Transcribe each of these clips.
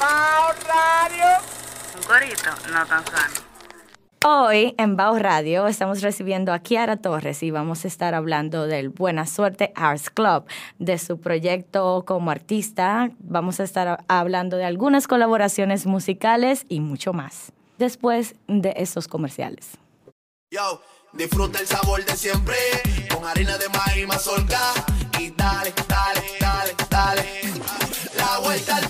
Bao Radio. Un corito no tan sano. Hoy en Bao Radio estamos recibiendo a Kiara Torres y vamos a estar hablando del Buena Suerte Arts Club, de su proyecto como artista. Vamos a estar hablando de algunas colaboraciones musicales y mucho más después de estos comerciales. disfruta el sabor de siempre con harina de maíz mazorca y dale, dale, dale, dale. La vuelta al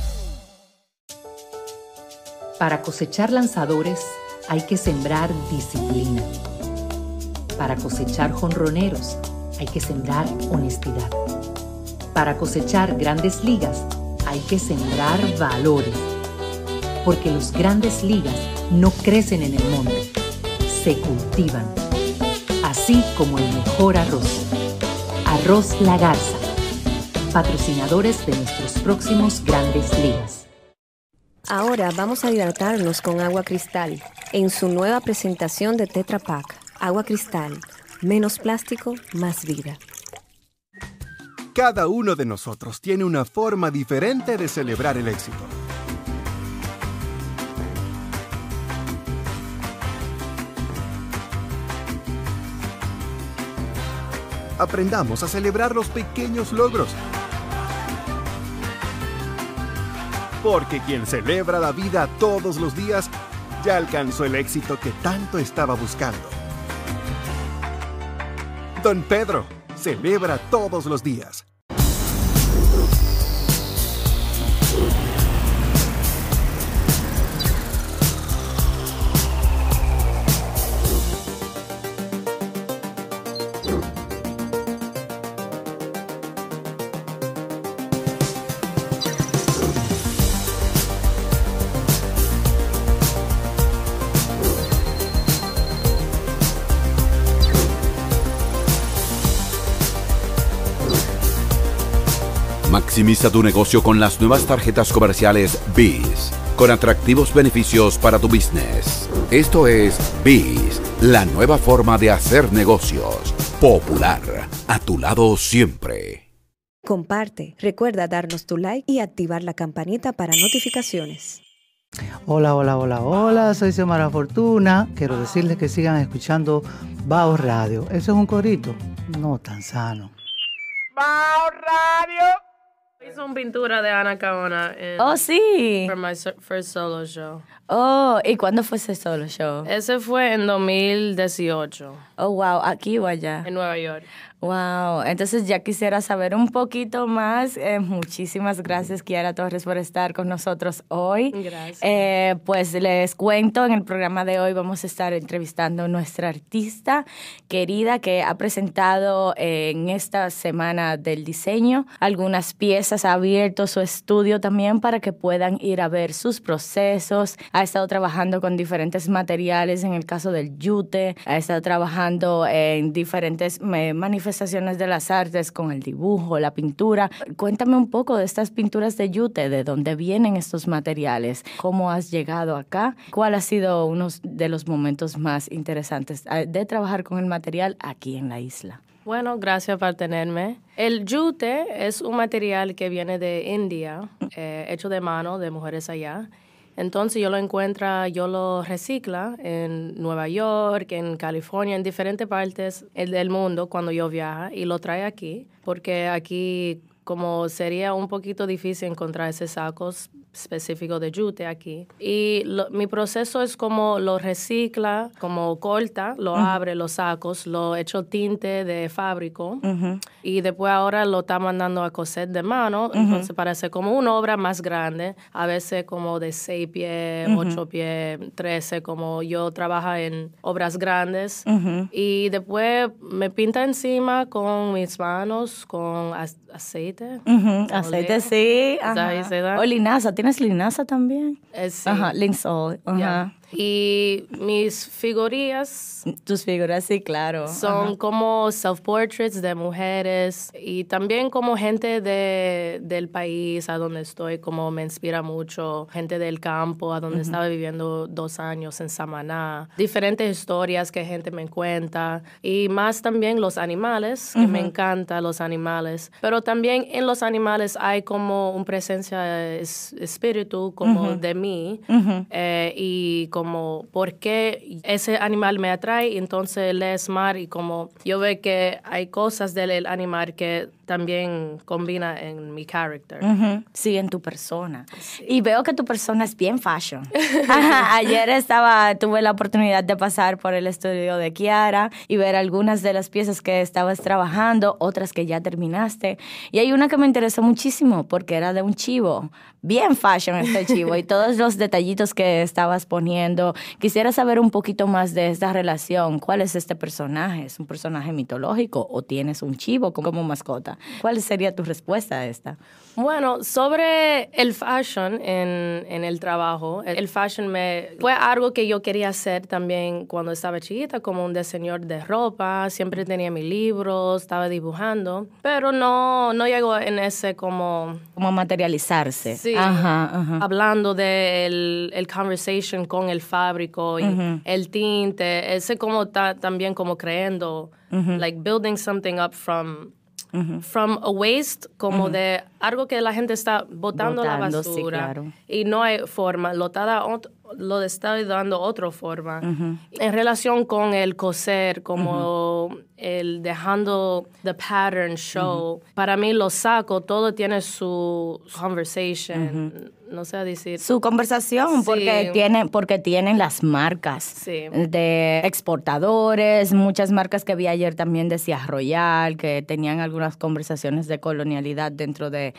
Para cosechar lanzadores hay que sembrar disciplina. Para cosechar jonroneros hay que sembrar honestidad. Para cosechar grandes ligas hay que sembrar valores. Porque los grandes ligas no crecen en el monte, se cultivan. Así como el mejor arroz. Arroz La Garza. Patrocinadores de nuestros próximos grandes ligas. Ahora vamos a hidratarnos con agua cristal en su nueva presentación de Tetra Pak. Agua cristal, menos plástico, más vida. Cada uno de nosotros tiene una forma diferente de celebrar el éxito. Aprendamos a celebrar los pequeños logros porque quien celebra la vida todos los días ya alcanzó el éxito que tanto estaba buscando. Don Pedro celebra todos los días ¡Optimiza tu negocio con las nuevas tarjetas comerciales BIS, con atractivos beneficios para tu business. Esto es BIS, la nueva forma de hacer negocios. Popular, a tu lado siempre. Comparte, recuerda darnos tu like y activar la campanita para notificaciones. Hola, hola, hola, hola, soy Semana Fortuna. Quiero decirles que sigan escuchando Bao Radio. ¿Eso es un corito? No tan sano. Bao Radio. Hizo una pintura de Ana Caona. oh, sí. For my first solo show. Oh, ¿y cuándo fue ese solo show? Ese fue en 2018. Oh, wow, aquí o allá. En Nueva York. Wow, entonces ya quisiera saber un poquito más. Eh, muchísimas gracias, Kiara Torres, por estar con nosotros hoy. Gracias. Eh, pues les cuento, en el programa de hoy vamos a estar entrevistando a nuestra artista querida que ha presentado eh, en esta semana del diseño algunas piezas, ha abierto su estudio también para que puedan ir a ver sus procesos, ha estado trabajando con diferentes materiales, en el caso del yute, ha estado trabajando en diferentes manifestaciones de las artes con el dibujo, la pintura. Cuéntame un poco de estas pinturas de yute, de dónde vienen estos materiales, cómo has llegado acá, cuál ha sido uno de los momentos más interesantes eh, de trabajar con el material aquí en la isla. Bueno, gracias por tenerme. El yute es un material que viene de India, eh, hecho de mano de mujeres allá. Entonces yo lo encuentra, yo lo recicla en Nueva York, en California, en diferentes partes del mundo cuando yo viaja y lo trae aquí, porque aquí como sería un poquito difícil encontrar ese saco específico de yute aquí. Y mi proceso es como lo recicla, como corta, lo abre los sacos, lo echo tinte de fábrico y después ahora lo está mandando a coser de mano. Entonces parece como una obra más grande, a veces como de 6 pies, 8 pies, 13, como yo trabajo en obras grandes. Y después me pinta encima con mis manos, con aceite aceite. Aceite, sí. o linaza, ¿Tienes linaza también? Eh, sí. Ajá, Linso. Ajá. Y mis figurías. Tus figuras, sí, claro. Son como self-portraits de mujeres y también como gente del país a donde estoy, como me inspira mucho. Gente del campo, a donde estaba viviendo dos años en Samaná. Diferentes historias que gente me cuenta. Y más también los animales, que me encantan los animales. Pero también en los animales hay como un presencia es, espíritu, como de mí. Eh, y como por qué ese animal me atrae, y entonces lees mar y como yo veo que hay cosas del animal que también combina en mi carácter. Sí, en tu persona. Y veo que tu persona es bien fashion. ayer estaba, tuve la oportunidad de pasar por el estudio de Kiara y ver algunas de las piezas que estabas trabajando, otras que ya terminaste. Y hay una que me interesó muchísimo porque era de un chivo. Bien fashion este chivo y todos los detallitos que estabas poniendo cuando quisiera saber un poquito más de esta relación. ¿Cuál es este personaje? ¿Es un personaje mitológico o tienes un chivo como mascota? ¿Cuál sería tu respuesta a esta? Bueno, sobre el fashion en, el trabajo, el fashion me, fue algo que yo quería hacer también cuando estaba chiquita, como un diseñador de ropa, siempre tenía mis libros, estaba dibujando, pero no, no llegó en ese como... Como materializarse. Sí, ajá, hablando del el conversation con el fábrico y el tinte, ese como también como creando, like building something up from from a waste, como de algo que la gente está botando, la basura y no hay forma, lo está, dando otra forma. En relación con el coser, como el dejando the pattern show, para mí lo saco, todo tiene su conversation no sé decir. Su conversación, porque, tienen, porque tienen las marcas de exportadores, muchas marcas que vi ayer también decía Royal, que tenían algunas conversaciones de colonialidad dentro de,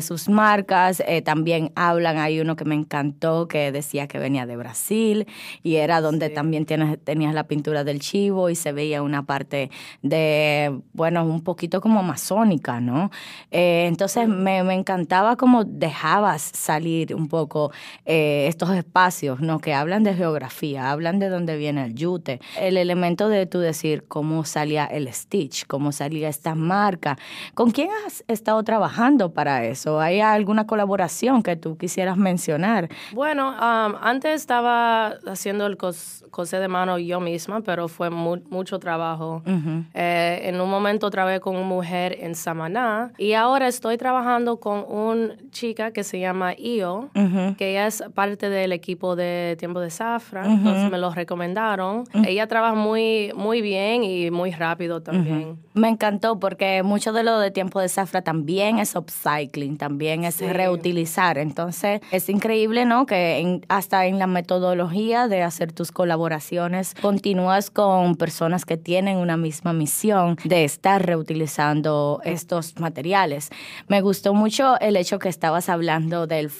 sus marcas. Eh, también hablan, hay uno que me encantó que decía que venía de Brasil y era donde también tienes, tenías la pintura del chivo y se veía una parte de, bueno, un poquito como amazónica, ¿no? Eh, entonces me, me encantaba como dejabas salir un poco eh, estos espacios, ¿no? Que hablan de geografía, hablan de dónde viene el yute, el elemento de tú decir cómo salía el Stitch, cómo salía esta marca, ¿con quién has estado trabajando para eso? ¿Hay alguna colaboración que tú quisieras mencionar? Bueno, antes estaba haciendo el cos de mano yo misma, pero fue mucho trabajo. Eh, en un momento trabajé con una mujer en Samaná y ahora estoy trabajando con una chica que se llama I que ella es parte del equipo de Tiempo de Zafra, entonces me lo recomendaron. Ella trabaja muy, muy bien y muy rápido también. Me encantó porque mucho de lo de Tiempo de Zafra también es upcycling, también es reutilizar. Entonces es increíble, ¿no? Que hasta en la metodología de hacer tus colaboraciones continúas con personas que tienen una misma misión de estar reutilizando estos materiales. Me gustó mucho el hecho que estabas hablando del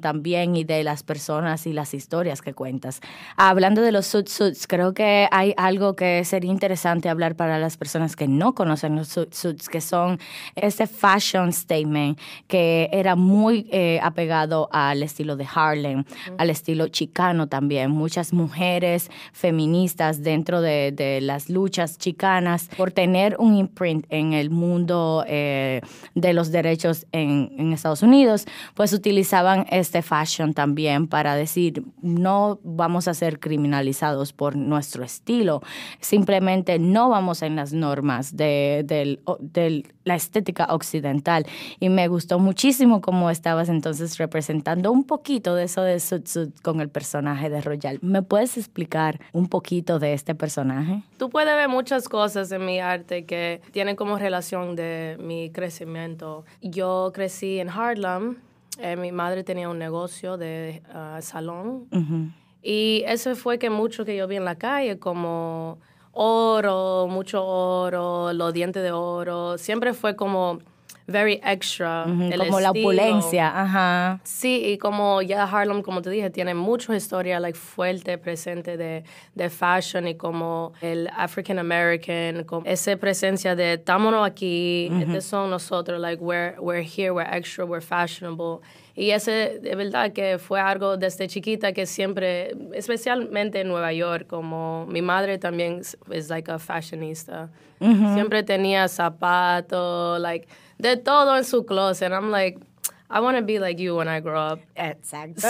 también y de las personas y las historias que cuentas. Hablando de los suits, creo que hay algo que sería interesante hablar para las personas que no conocen los suits, que son ese fashion statement que era muy eh, apegado al estilo de Harlem, al estilo chicano también. Muchas mujeres feministas dentro de, las luchas chicanas por tener un imprint en el mundo eh, de los derechos en, en Estados Unidos, pues utilizar este fashion también para decir, no vamos a ser criminalizados por nuestro estilo, simplemente no vamos en las normas de, la estética occidental. Y me gustó muchísimo cómo estabas entonces representando un poquito de eso de Sud con el personaje de Royal. ¿Me puedes explicar un poquito de este personaje? Tú puedes ver muchas cosas en mi arte que tienen como relación de mi crecimiento. Yo crecí en Harlem, eh, mi madre tenía un negocio de ah, salón y eso fue que mucho que yo vi en la calle, como oro, mucho oro, los dientes de oro, siempre fue como very extra. como la opulencia, ajá. Sí, y como ya Harlem, como te dije, tiene mucha historia like, fuerte, presente de, de fashion y como el African American, como esa presencia de estamos aquí, uh estos son nosotros, like we're, we're here, we're extra, we're fashionable. Y ese, de verdad, que fue algo desde chiquita que siempre, especialmente en Nueva York, como mi madre también es like a fashionista. Siempre tenía zapatos, like de todo en su closet. I'm like, I want to be like you when I grow up. Exacto.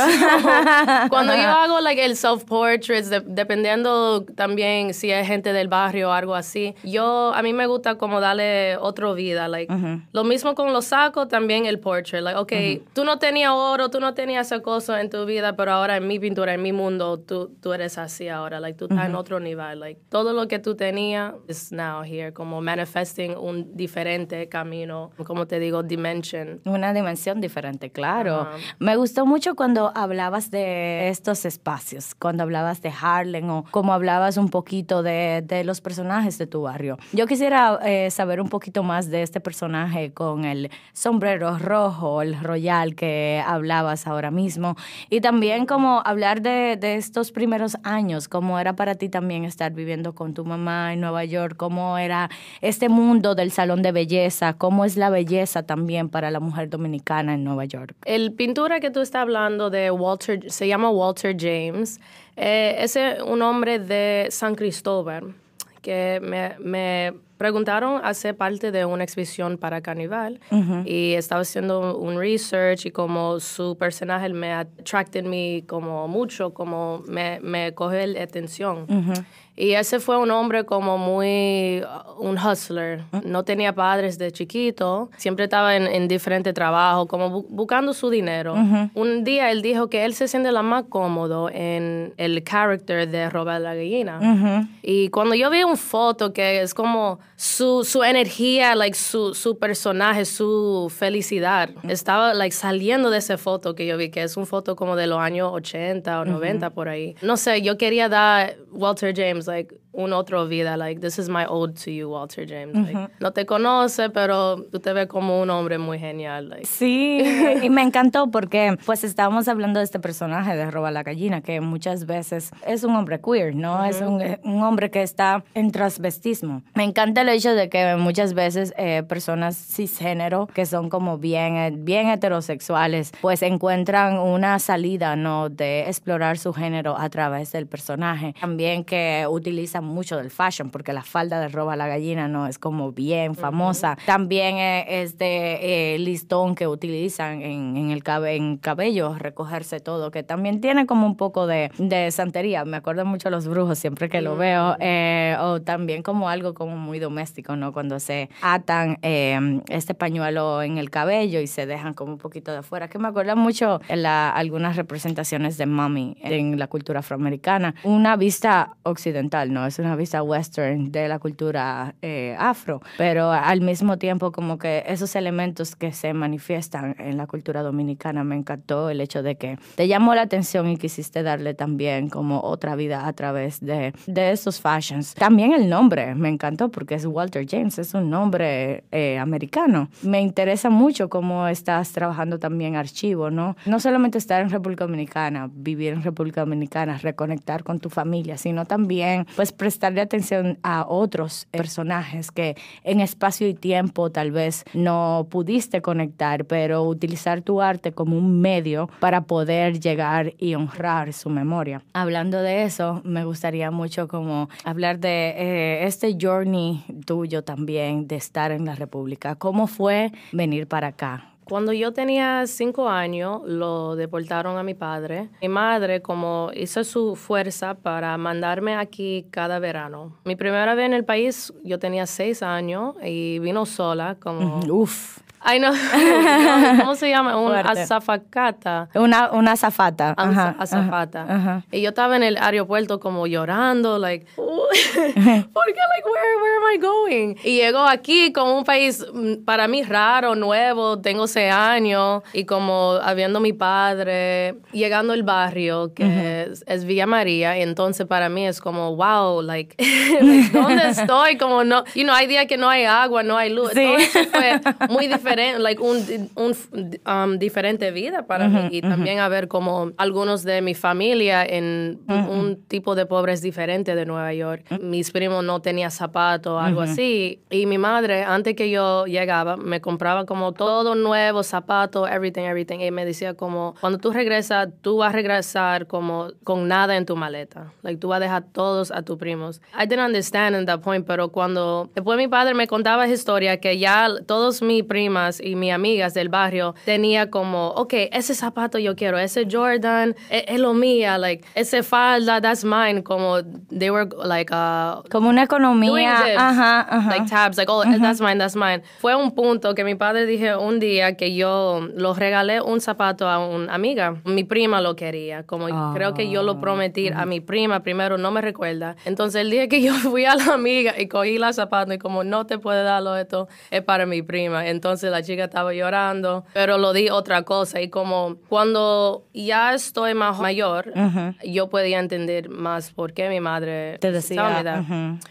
cuando yo hago like el self portrait dependiendo también si hay gente del barrio o algo así, yo a mí me gusta como darle otra vida, like lo mismo con los sacos, también el portrait, like okay, tú no tenías oro, tú no tenías esa cosa en tu vida, pero ahora en mi pintura, en mi mundo, tú, tú eres así ahora, like tú estás en otro nivel, like todo lo que tú tenías is now here, como manifesting un diferente camino, como te digo, dimension. Una dimensión diferente, claro. Me gustó mucho cuando hablabas de estos espacios, cuando hablabas de Harlem o como hablabas un poquito de, los personajes de tu barrio. Yo quisiera eh, saber un poquito más de este personaje con el sombrero rojo, el royal que hablabas ahora mismo, y también como hablar de, de estos primeros años, cómo era para ti también estar viviendo con tu mamá en Nueva York, cómo era este mundo del salón de belleza, cómo es la belleza también para la mujer dominicana Nueva York. El pintura que tú estás hablando de Walter, se llama Walter James, eh, es un hombre de San Cristóbal que me, preguntaron hace parte de una exhibición para Carnival y estaba haciendo un research y como su personaje me attracted me como mucho, como me, coge la atención. Y ese fue un hombre como muy uh, un hustler. Ah. No tenía padres de chiquito, siempre estaba en, diferente trabajo como buscando su dinero. Un día él dijo que él se siente la más cómodo en el carácter de Robert la Gallina. Y cuando yo vi una foto que es como su, energía, like, su, personaje, su felicidad, estaba like, saliendo de esa foto que yo vi, que es un foto como de los años 80 o 90 por ahí. No sé, yo quería dar Walter James like un otro vida, like, this is my ode to you, Walter James. No te conoce, pero tú te ves como un hombre muy genial. Sí, y me encantó porque, pues, estábamos hablando de este personaje de Roba la Gallina, que muchas veces es un hombre queer, ¿no? Es eh, un, hombre que está en transvestismo. Me encanta el hecho de que muchas veces eh, personas cisgénero, que son como bien, eh, bien heterosexuales, pues encuentran una salida, ¿no? De explorar su género a través del personaje. También que utiliza mucho del fashion, porque la falda de roba la gallina no es como bien famosa. También este listón que utilizan en, el en cabello, recogerse todo, que también tiene como un poco de, de santería. Me acuerdo mucho los brujos siempre que lo mm. veo, eh, o también como algo como muy doméstico, ¿no? Cuando se atan eh, este pañuelo en el cabello y se dejan como un poquito de afuera, que me acuerda mucho la, algunas representaciones de mami en la cultura afroamericana. Una vista occidental, ¿no? Es una vista western de la cultura eh, afro, pero al mismo tiempo como que esos elementos que se manifiestan en la cultura dominicana, me encantó el hecho de que te llamó la atención y quisiste darle también como otra vida a través de, de esos fashions. También el nombre me encantó porque es Walter James, es un nombre eh, americano. Me interesa mucho cómo estás trabajando también archivo, ¿no? No solamente estar en República Dominicana, vivir en República Dominicana, reconectar con tu familia, sino también pues prestarle atención a otros personajes que en espacio y tiempo tal vez no pudiste conectar, pero utilizar tu arte como un medio para poder llegar y honrar su memoria. Hablando de eso, me gustaría mucho como hablar de eh, este journey tuyo también de estar en la República. ¿Cómo fue venir para acá? Cuando yo tenía cinco años, lo deportaron a mi padre. Mi madre, como hizo su fuerza para mandarme aquí cada verano. Mi primera vez en el país, yo tenía seis años y vino sola, como. Uf. Ay, no. ¿Cómo se llama? Una azafacata. Una, una azafata. Ajá, azafata. Y yo estaba en el aeropuerto como llorando, like, ¿por qué? Like, where, where am I going? Y llego aquí con un país mm, para mí raro, nuevo, tengo ese año y como habiendo mi padre, llegando al barrio, que es, Villa María, entonces para mí es como, wow, like, ¿dónde estoy? Como no, you know, hay días que no hay agua, no hay luz. Todo fue muy difícil diferente, un, um, diferente vida para mí y también a ver como algunos de mi familia en un tipo de pobres diferente de Nueva York. Mis primos no tenían zapatos o algo así y mi madre antes que yo llegaba me compraba como todo nuevo, zapatos, everything, everything y me decía como cuando tú regresas tú vas a regresar como con nada en tu maleta, like tú vas a dejar todos a tus primos. I didn't understand at that point, pero cuando después mi padre me contaba historia que ya todos mis primos y mis amigas del barrio tenía como, ok, ese zapato yo quiero, ese Jordan e-, es, lo mía, like, ese falda, that's mine, como they were like... Uh, como una economía, Like tabs, like, oh, that's mine, that's mine. Fue un punto que mi padre dije un día que yo lo regalé un zapato a una amiga. Mi prima lo quería, como creo que yo lo oh, prometí a mm. mi prima primero, no me recuerda. Entonces el día que yo fui a la amiga y cogí la zapato y como no te puede darlo esto, es para mi prima. Entonces la chica estaba llorando, pero lo di otra cosa y como cuando ya estoy más mayor, yo podía entender más por qué mi madre te decía.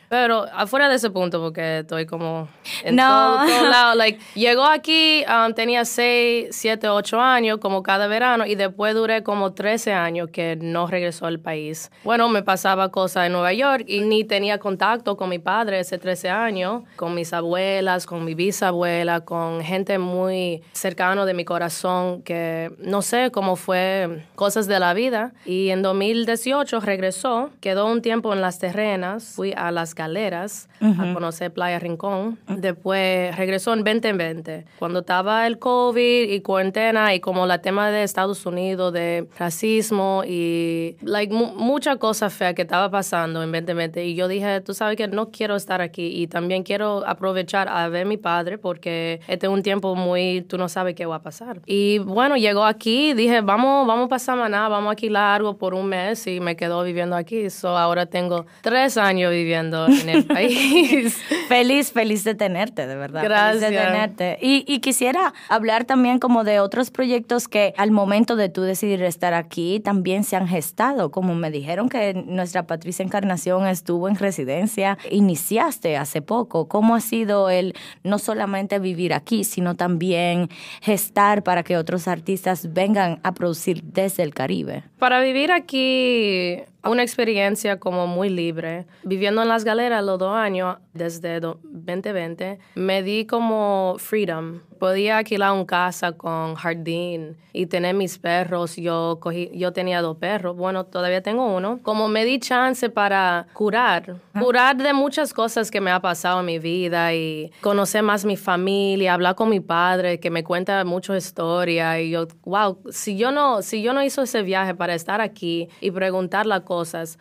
Pero afuera de ese punto, porque estoy como en no. todo, lado, like, llegó aquí, um, tenía 6, 7, 8 años, como cada verano, y después duré como 13 años que no regresó al país. Bueno, me pasaba cosas en Nueva York y ni tenía contacto con mi padre ese 13 años, con mis abuelas, con mi bisabuela, con gente muy cercano de mi corazón que no sé cómo fue cosas de la vida. Y en 2018 regresó, quedó un tiempo en las terrenas, fui a las galeras a conocer Playa Rincón. Después regresó en 2020, cuando estaba el COVID y cuarentena y como la tema de Estados Unidos, de racismo y like, mucha cosa fea que estaba pasando en 2020. Y yo dije, tú sabes que no quiero estar aquí y también quiero aprovechar a ver a mi padre porque este un tiempo muy, tú no sabes qué va a pasar. Y bueno, llegó aquí, dije, vamos, vamos para Samaná, vamos aquí largo por un mes y me quedo viviendo aquí. So ahora tengo tres años viviendo en el país. feliz, feliz de tenerte, de verdad. Gracias. de tenerte. Y, y quisiera hablar también como de otros proyectos que al momento de tú decidir estar aquí también se han gestado. Como me dijeron que nuestra Patricia Encarnación estuvo en residencia, iniciaste hace poco. ¿Cómo ha sido el no solamente vivir aquí, sino también gestar para que otros artistas vengan a producir desde el Caribe. Para vivir aquí una experiencia como muy libre. Viviendo en las galeras los dos años, desde 2020, me di como freedom. Podía alquilar un casa con jardín y tener mis perros. Yo, cogí, yo tenía dos perros, bueno, todavía tengo uno. Como me di chance para curar, curar de muchas cosas que me ha pasado en mi vida y conocer más mi familia, hablar con mi padre que me cuenta muchas historias. Y yo, wow, si yo no, si yo no hizo ese viaje para estar aquí y preguntar la cosa,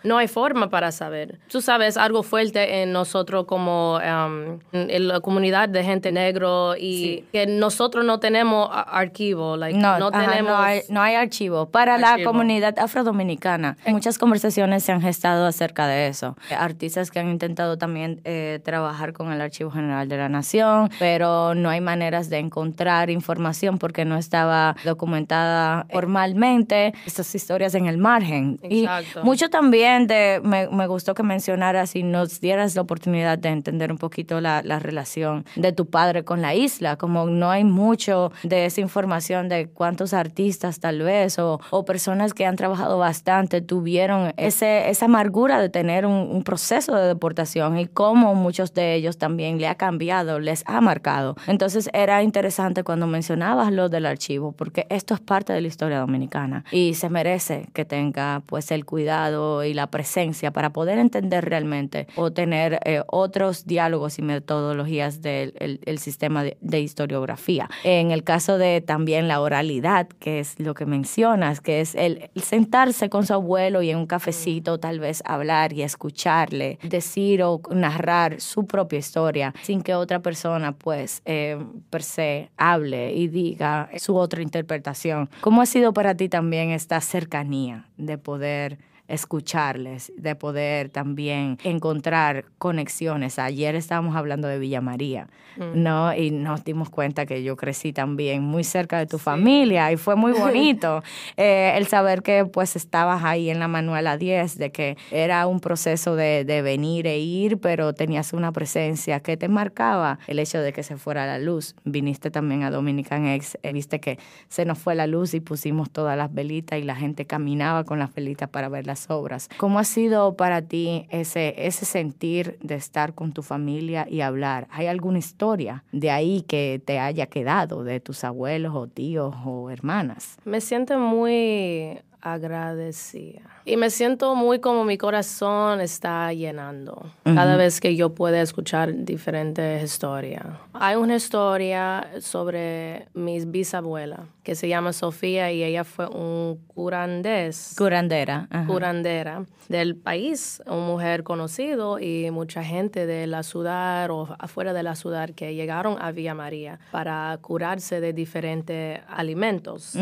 no hay forma para saber. Tú sabes, algo fuerte en nosotros como um, en la comunidad de gente negro y que nosotros no tenemos archivo. Like, no, no, hay, archivo. Para la comunidad afrodominicana, eh. muchas conversaciones se han gestado acerca de eso. Artistas que han intentado también eh, trabajar con el Archivo General de la Nación, pero no hay maneras de encontrar información porque no estaba documentada formalmente estas historias en el margen. Y también de, me, me, gustó que mencionaras y nos dieras la oportunidad de entender un poquito la, la, relación de tu padre con la isla, como no hay mucho de esa información de cuántos artistas tal vez o, o personas que han trabajado bastante tuvieron ese, esa amargura de tener un, un proceso de deportación y cómo muchos de ellos también le ha cambiado, les ha marcado. Entonces era interesante cuando mencionabas lo del archivo, porque esto es parte de la historia dominicana y se merece que tenga pues el cuidado y la presencia para poder entender realmente o tener eh, otros diálogos y metodologías del el, sistema de, historiografía. En el caso de también la oralidad, que es lo que mencionas, que es el, sentarse con su abuelo y en un cafecito mm. tal vez hablar y escucharle, decir o narrar su propia historia sin que otra persona pues eh, per se hable y diga su otra interpretación. ¿Cómo ha sido para ti también esta cercanía de poder escucharles, de poder también encontrar conexiones. Ayer estábamos hablando de Villa María, mm. ¿no? Y nos dimos cuenta que yo crecí también muy cerca de tu familia y fue muy bonito eh, el saber que pues estabas ahí en la Manuela 10, de que era un proceso de, venir e ir, pero tenías una presencia que te marcaba el hecho de que se fuera la luz. Viniste también a Dominican Ex, eh, viste que se nos fue la luz y pusimos todas las velitas y la gente caminaba con las velitas para ver obras. ¿Cómo ha sido para ti ese, ese sentir de estar con tu familia y hablar? ¿Hay alguna historia de ahí que te haya quedado de tus abuelos o tíos o hermanas? Me siento muy agradecía Y me siento muy como mi corazón está llenando cada vez que yo pueda escuchar diferentes historias. Hay una historia sobre mis bisabuela que se llama Sofía y ella fue un curandés. Curandera. Curandera del país, una mujer conocido y mucha gente de la ciudad o afuera de la ciudad que llegaron a Villa María para curarse de diferentes alimentos.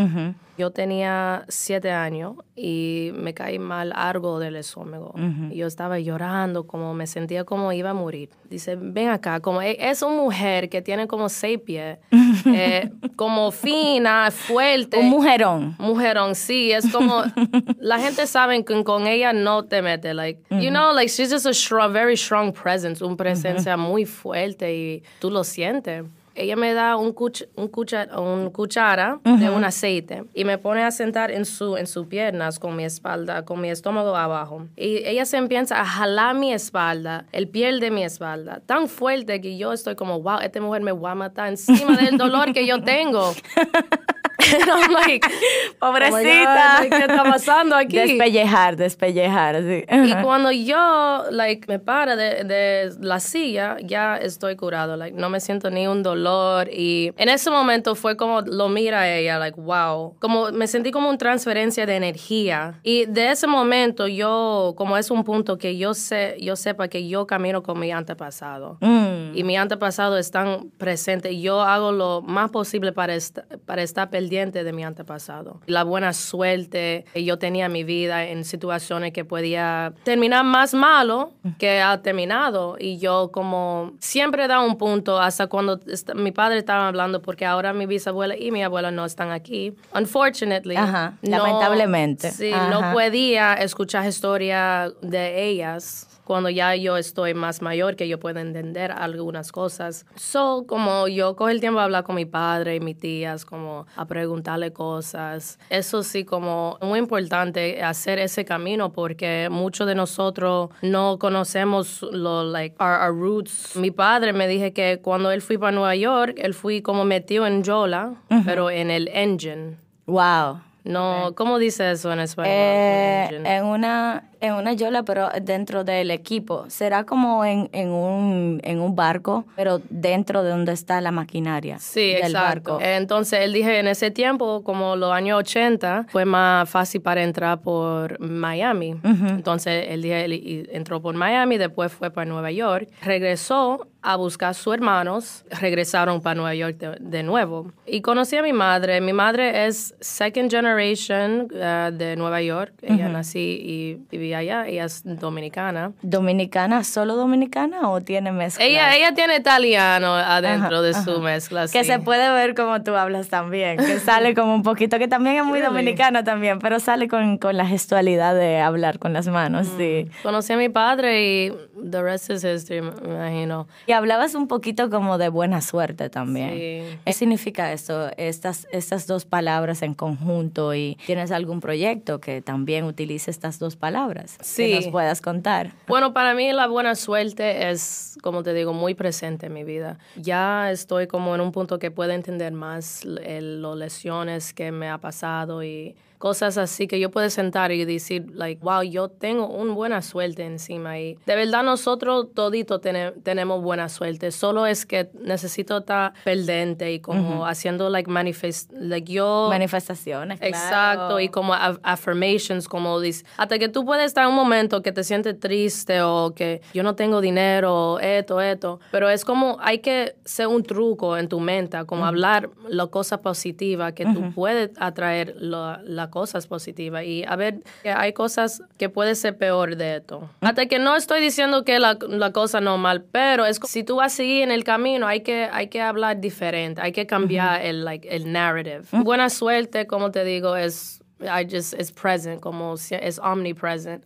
Yo tenía siete años y me caí mal algo del estómago. Yo estaba llorando, como me sentía como iba a morir. Dice, ven acá, como e, es una mujer que tiene como seis pies, eh, como fina, fuerte. Un mujerón. Mujerón, sí. Es como, la gente sabe que con ella no te mete. Like, you know, like she's just a very strong presence, una presencia muy fuerte y tú lo sientes ella me da un, un, cuchara, un cuchara de un aceite y me pone a sentar en su en sus piernas con mi espalda, con mi estómago abajo. Y ella se empieza a jalar mi espalda, el piel de mi espalda, tan fuerte que yo estoy como, wow, esta mujer me va a matar encima del dolor que yo tengo. like, pobrecita, ¿qué está pasando aquí? Despellejar, despellejar, Y cuando yo, like, me paro de, de, la silla, ya estoy curado, like, no me siento ni un dolor. Y en ese momento fue como lo mira ella, like, wow. Como me sentí como una transferencia de energía. Y de ese momento yo, como es un punto que yo sé, yo sepa que yo camino con mi antepasado. Mm. Y mi antepasado es presente. Yo hago lo más posible para, para estar de mi antepasado. La buena suerte que yo tenía en mi vida en situaciones que podía terminar más malo que ha terminado. Y yo como siempre da un punto hasta cuando mi padre estaba hablando porque ahora mi bisabuela y mi abuela no están aquí. Unfortunately. lamentablemente. no podía escuchar historia de ellas cuando ya yo estoy más mayor, que yo pueda entender algunas cosas. So, como yo cojo el tiempo a hablar con mi padre y mis tías, como a preguntarle cosas. Eso sí, como muy importante hacer ese camino porque muchos de nosotros no conocemos lo, like, our, roots. Mi padre me dijo que cuando él fui para Nueva York, él fui como metido en Yola, pero en el engine. Wow. No, ¿cómo dice eso en español? Eh, en una en una yola, pero dentro del equipo. Será como en, un, barco, pero dentro de donde está la maquinaria sí, exacto. Entonces, él dije, en ese tiempo, como los años 80, fue más fácil para entrar por Miami. Entonces, él dije, entró por Miami, después fue para Nueva York. Regresó a buscar a sus hermanos, regresaron para Nueva York de, nuevo. Y conocí a mi madre. Mi madre es second generation eh, de Nueva York. Ella nací y ella es dominicana. ¿Dominicana, solo dominicana o tiene mezcla? Ella, ella tiene italiano adentro de su mezcla. Que se puede ver como tú hablas también, que sale como un poquito, que también es muy dominicano también, pero sale con, la gestualidad de hablar con las manos, mm. Conocí a mi padre y the rest is history, me imagino. Y hablabas un poquito como de buena suerte también. ¿Qué significa esto, estas, estas dos palabras en conjunto y tienes algún proyecto que también utilice estas dos palabras? sí. nos puedas contar. Bueno, para mí la buena suerte es, como te digo, muy presente en mi vida. Ya estoy como en un punto que puedo entender más las eh, lesiones que me ha pasado y cosas así que yo puedo sentar y decir, like, wow, yo tengo una buena suerte encima. Y de verdad nosotros todito tenemos buena suerte, solo es que necesito estar perdente y como haciendo, like, manifest, like yo... Manifestaciones, Exacto, y como affirmations, como dice, hasta que tú puedes estar en un momento que te sientes triste o que yo no tengo dinero, esto, esto, pero es como hay que ser un truco en tu mente, como hablar la cosa positiva que tú puedes atraer la, la cosas positivas y a ver que hay cosas que puede ser peor de esto. Mm. Hasta que no estoy diciendo que la, la cosa no mal, pero es si tú vas a seguir en el camino, hay que, hay que hablar diferente, hay que cambiar el, like, el narrative. Mm. Buena suerte, como te digo, es I just es present, como es omnipresent.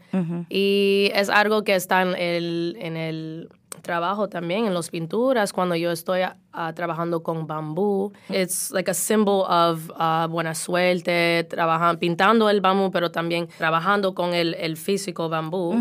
Y es algo que está en el trabajo también en las pinturas cuando yo estoy ah, trabajando con bambú. It's like a symbol of uh, buena suerte, pintando el bambú, pero también trabajando con el, el físico bambú.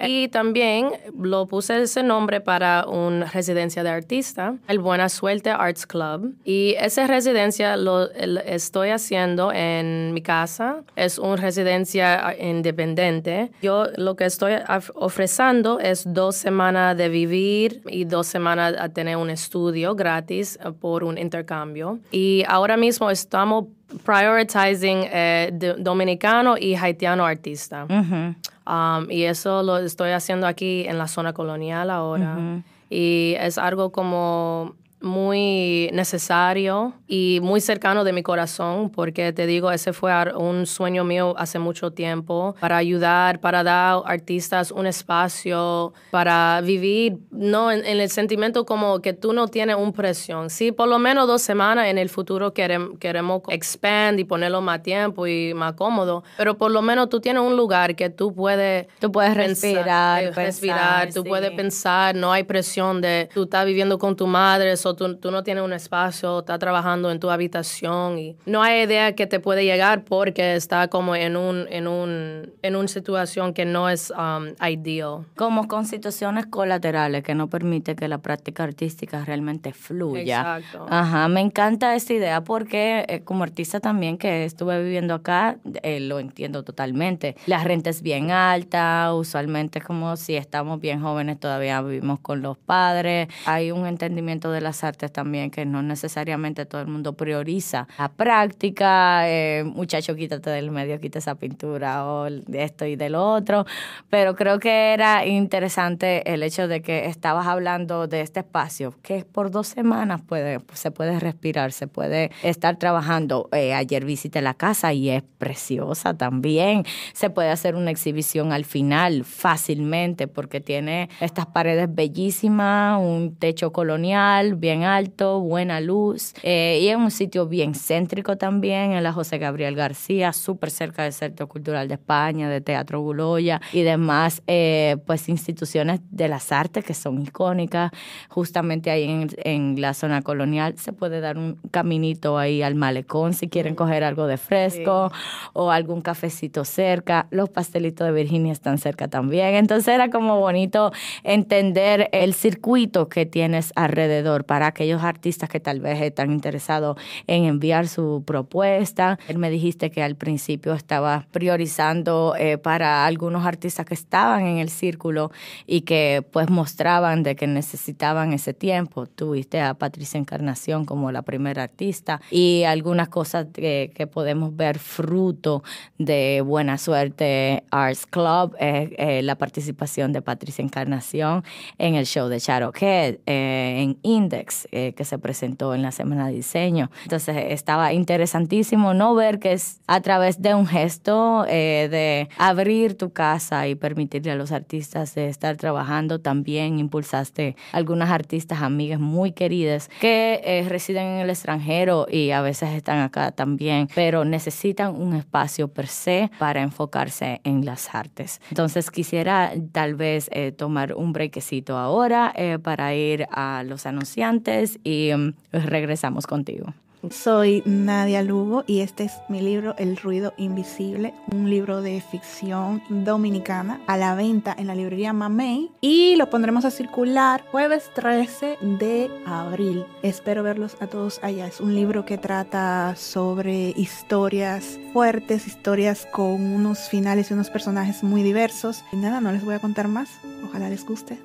Y también lo puse ese nombre para una residencia de artista, el Buena Suerte Arts Club. Y esa residencia lo estoy haciendo en mi casa. Es una residencia ah, independiente. Yo lo que estoy ofreciendo es dos semanas de vivir y dos semanas a tener un estudio gratis eh, por un intercambio. Y ahora mismo estamos prioritizing eh, dominicano y haitiano artista. Um, y eso lo estoy haciendo aquí en la zona colonial ahora. Y es algo como muy necesario y muy cercano de mi corazón, porque te digo, ese fue un sueño mío hace mucho tiempo, para ayudar, para dar a artistas un espacio, para vivir, no en, el sentimiento como que tú no tienes un presión. Sí, por lo menos dos semanas en el futuro queremos, queremos expand y ponerlo más tiempo y más cómodo, pero por lo menos tú tienes un lugar que tú puedes... Tú puedes respirar, eh, respirar, tú puedes pensar, no hay presión de tú estás viviendo con tu madre, tú, no tienes un espacio, estás trabajando en tu habitación y no hay idea que te puede llegar porque está como en un, en un, en una situación que no es um, ideal. Como constituciones colaterales que no permite que la práctica artística realmente fluya. Exacto. Ajá, me encanta esa idea porque eh, como artista también que estuve viviendo acá, eh, lo entiendo totalmente. La renta es bien alta, usualmente como si estamos bien jóvenes todavía vivimos con los padres, hay un entendimiento de la artes también, que no necesariamente todo el mundo prioriza la práctica, eh, muchacho, quítate del medio, quita esa pintura o esto y del otro, pero creo que era interesante el hecho de que estabas hablando de este espacio, que es por dos semanas puede, se puede respirar, se puede estar trabajando. Eh, ayer visité la casa y es preciosa también, se puede hacer una exhibición al final fácilmente porque tiene estas paredes bellísimas, un techo colonial, bien alto, buena luz. Eh, y en un sitio bien céntrico también, en la José Gabriel García, súper cerca del Centro Cultural de España, de Teatro Guloya y demás, eh, pues instituciones de las artes que son icónicas. Justamente ahí en, la zona colonial se puede dar un caminito ahí al malecón si quieren coger algo de fresco o algún cafecito cerca. Los pastelitos de Virginia están cerca también. Entonces era como bonito entender el circuito que tienes alrededor para aquellos artistas que tal vez están interesados en enviar su propuesta. me dijiste que al principio estaba priorizando eh, para algunos artistas que estaban en el círculo y que pues mostraban de que necesitaban ese tiempo. Tuviste a Patricia Encarnación como la primera artista y algunas cosas que, podemos ver fruto de Buena Suerte Arts Club, es eh, la participación de Patricia Encarnación en el show de Charo Head, eh, en Index eh, que se presentó en la Semana de Diseño. Entonces estaba interesantísimo no ver que es a través de un gesto eh, de abrir tu casa y permitirle a los artistas de estar trabajando. También impulsaste algunas artistas amigas muy queridas que eh, residen en el extranjero y a veces están acá también, pero necesitan un espacio per se para enfocarse en las artes. Entonces quisiera tal vez tomar un brequecito ahora para ir a los anunciantes y em, pues, regresamos contigo. Soy Nadia Lugo y este es mi libro El ruido invisible, un libro de ficción dominicana a la venta en la librería Mamey y lo pondremos a circular jueves 13 de abril. Espero verlos a todos allá. Es un libro que trata sobre historias fuertes, historias con unos finales y unos personajes muy diversos. Y nada, no les voy a contar más. Ojalá les guste.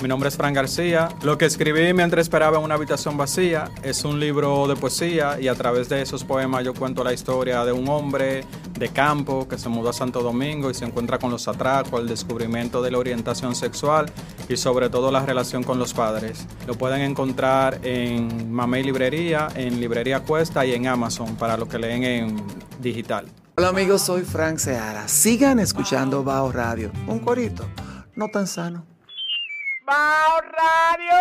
Mi nombre es Fran García. Lo que escribí mientras esperaba en una habitación vacía es un libro de poesía y a través de esos poemas yo cuento la historia de un hombre de campo que se mudó a Santo Domingo y se encuentra con los atracos, el descubrimiento de la orientación sexual y sobre todo la relación con los padres. Lo pueden encontrar en Mamey Librería, en Librería Cuesta y en Amazon para los que leen en digital. Hola amigos, soy Frank Seara. Sigan escuchando Bao Radio, un corito no tan sano. Radio.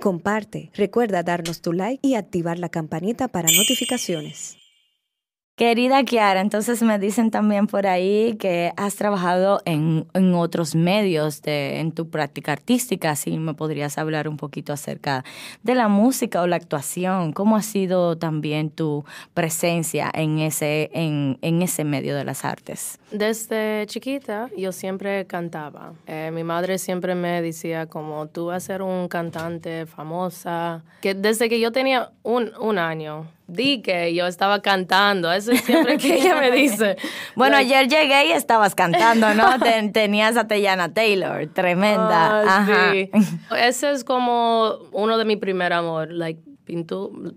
Comparte, recuerda darnos tu like y activar la campanita para notificaciones. Querida Kiara, entonces me dicen también por ahí que has trabajado en, otros medios de, en tu práctica artística, si me podrías hablar un poquito acerca de la música o la actuación, cómo ha sido también tu presencia en ese, en, ese medio de las artes. Desde chiquita yo siempre cantaba. Eh, mi madre siempre me decía como tú vas a ser un cantante famosa, que desde que yo tenía un, un año di que yo estaba cantando. Eso es siempre que ella me dice. bueno, ayer llegué y estabas cantando, ¿no? tenías a Teyana Taylor, tremenda. Ah, Ese es como uno de mi primer amor. Like,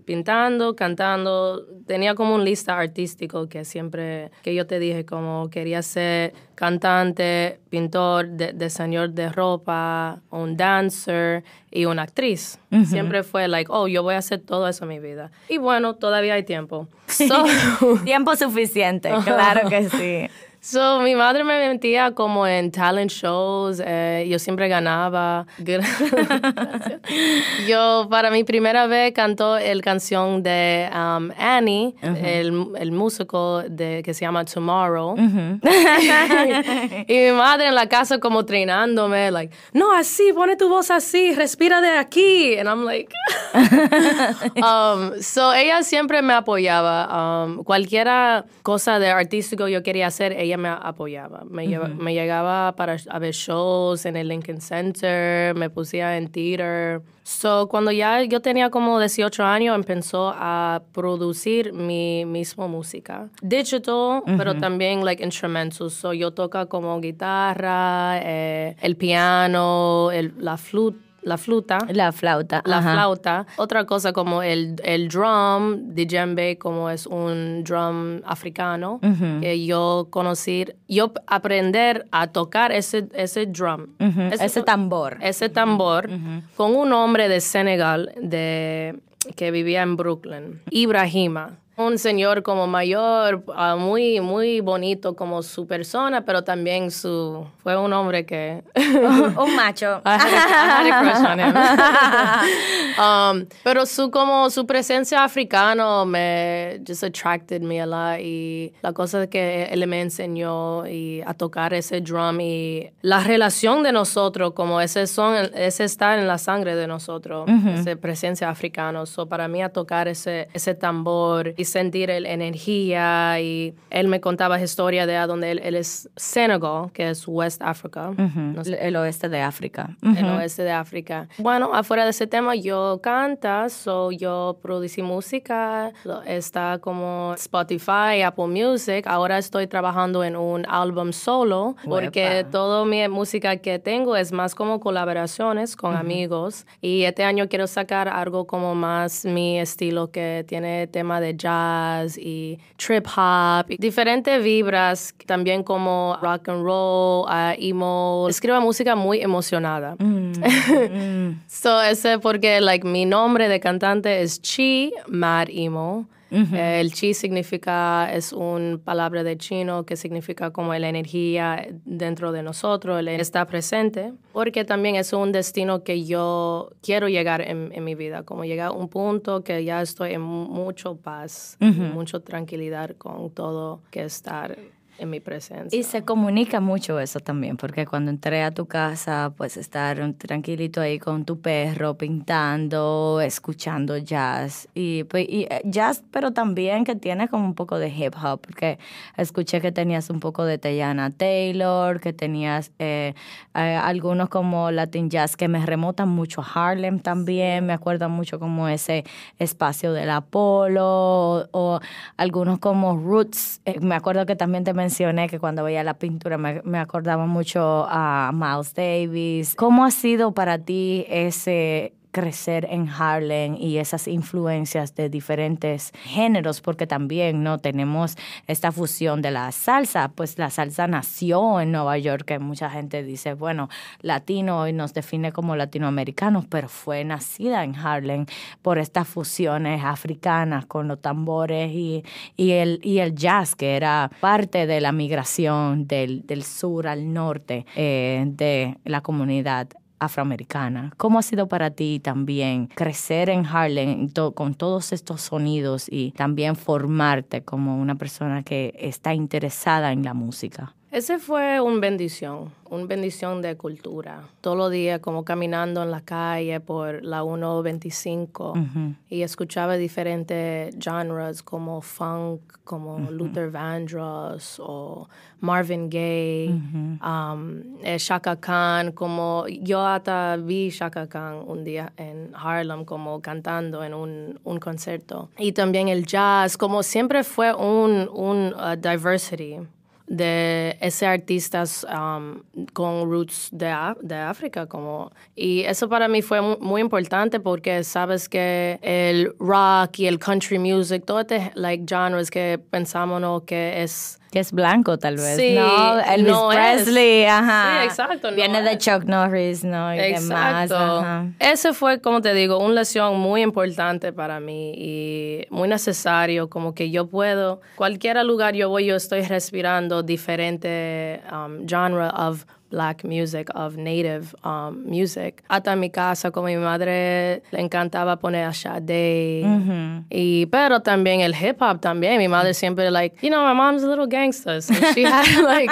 pintando, cantando. Tenía como un lista artístico que siempre, que yo te dije, como quería ser cantante, pintor, de, diseñador de ropa, un dancer y una actriz. Siempre fue like, oh, yo voy a hacer todo eso en mi vida. Y bueno, todavía hay tiempo. tiempo suficiente, claro que sí. So, mi madre me mentía como en talent shows, eh, yo siempre ganaba. yo, para mi primera vez, cantó el canción de um, Annie, el, el, músico de, que se llama Tomorrow. y, mi madre en la casa como treinándome, like, no, así, pone tu voz así, respira de aquí. And I'm like... um, so, ella siempre me apoyaba. Um, cualquiera cosa de artístico yo quería hacer, ella me apoyaba. Me, me llegaba para ver shows en el Lincoln Center, me pusía en theater. So, cuando ya yo tenía como 18 años, empezó a producir mi misma música. Digital, pero también, like, instrumentos So, yo toca como guitarra, eh, el piano, la flauta la fluta. La flauta. La flauta. Otra cosa como el, el drum, djembe, como es un drum africano, que yo conocí, yo aprender a tocar ese, ese drum. ese, tambor. Ese tambor, con un hombre de Senegal que vivía en Brooklyn, Ibrahima un señor como mayor, ah, muy, muy bonito como su persona, pero también su... Fue un hombre que... un macho. pero su, como, su presencia africana me... Just attracted me a lot. Y la cosa que él me enseñó y a tocar ese drum y la relación de nosotros, como ese son, ese está en la sangre de nosotros, ese esa presencia africana. So, para mí a tocar ese, ese tambor sentir la energía. Y él me contaba historia de donde él, es Senegal, que es West Africa. El oeste de África. El oeste de África. Bueno, afuera de ese tema, yo canta, so yo producí música, está como Spotify, Apple Music. Ahora estoy trabajando en un álbum solo, porque toda mi música que tengo es más como colaboraciones con amigos. Y este año quiero sacar algo como más mi estilo que tiene tema de jazz y trip hop, diferentes vibras, también como rock and roll, ah, emo. Escribo música muy emocionada. Mm, mm. so, ese porque like, mi nombre de cantante es Chi Mad Emo. Eh, el chi significa, es una palabra de chino que significa como la energía dentro de nosotros, está presente, porque también es un destino que yo quiero llegar en, mi vida, como llegar a un punto que ya estoy en mucho paz, mucha tranquilidad con todo que estar mi presencia. Y se comunica mucho eso también, porque cuando entré a tu casa, pues estar tranquilito ahí con tu perro, pintando, escuchando jazz. Y, pues, y eh, jazz, pero también que tiene como un poco de hip hop, porque escuché que tenías un poco de Teyana Taylor, que tenías eh, eh, algunos como Latin Jazz que me remotan mucho a Harlem también, me acuerdo mucho como ese espacio del Apolo, o, algunos como Roots, me acuerdo que también te mencioné mencioné que cuando veía la pintura me, me acordaba mucho a Miles Davis. ¿Cómo ha sido para ti ese crecer en Harlem y esas influencias de diferentes géneros, porque también no tenemos esta fusión de la salsa, pues la salsa nació en Nueva York, que mucha gente dice, bueno, latino y nos define como latinoamericanos, pero fue nacida en Harlem por estas fusiones africanas con los tambores y, el, y el jazz, que era parte de la migración del, sur al norte eh, de la comunidad afroamericana. ¿Cómo ha sido para ti también crecer en Harlem con todos estos sonidos y también formarte como una persona que está interesada en la música? Ese fue un bendición, un bendición de cultura. Todos los días como caminando en la calle por la 125 y escuchaba diferentes genres como funk, como Luther Vandross o Marvin Gaye, um, eh, Shaka Khan, como yo hasta vi Shaka Khan un día en Harlem como cantando en un, un concierto. Y también el jazz, como siempre fue un, un uh, diversity de ese artistas um, con roots de, de, África. Como, y eso para mí fue muy, importante porque sabes que el rock y el country music, todo este like, genres que pensamos que es que es blanco tal vez. Sí, no, no Presley, ajá. Sí, exacto. Viene de Chuck Norris, ¿no? Y exacto. Eso Ese fue, como te digo, una lección muy importante para mí y muy necesario, como que yo puedo, cualquier lugar yo voy, yo estoy respirando diferente um, genre of black music, of native um, music. Hasta mi casa con mi madre le encantaba poner a Shade. Mm-hmm. y, pero también el hip hop también. Mi madre siempre like, you know, my mom's a little gangster. So she had like,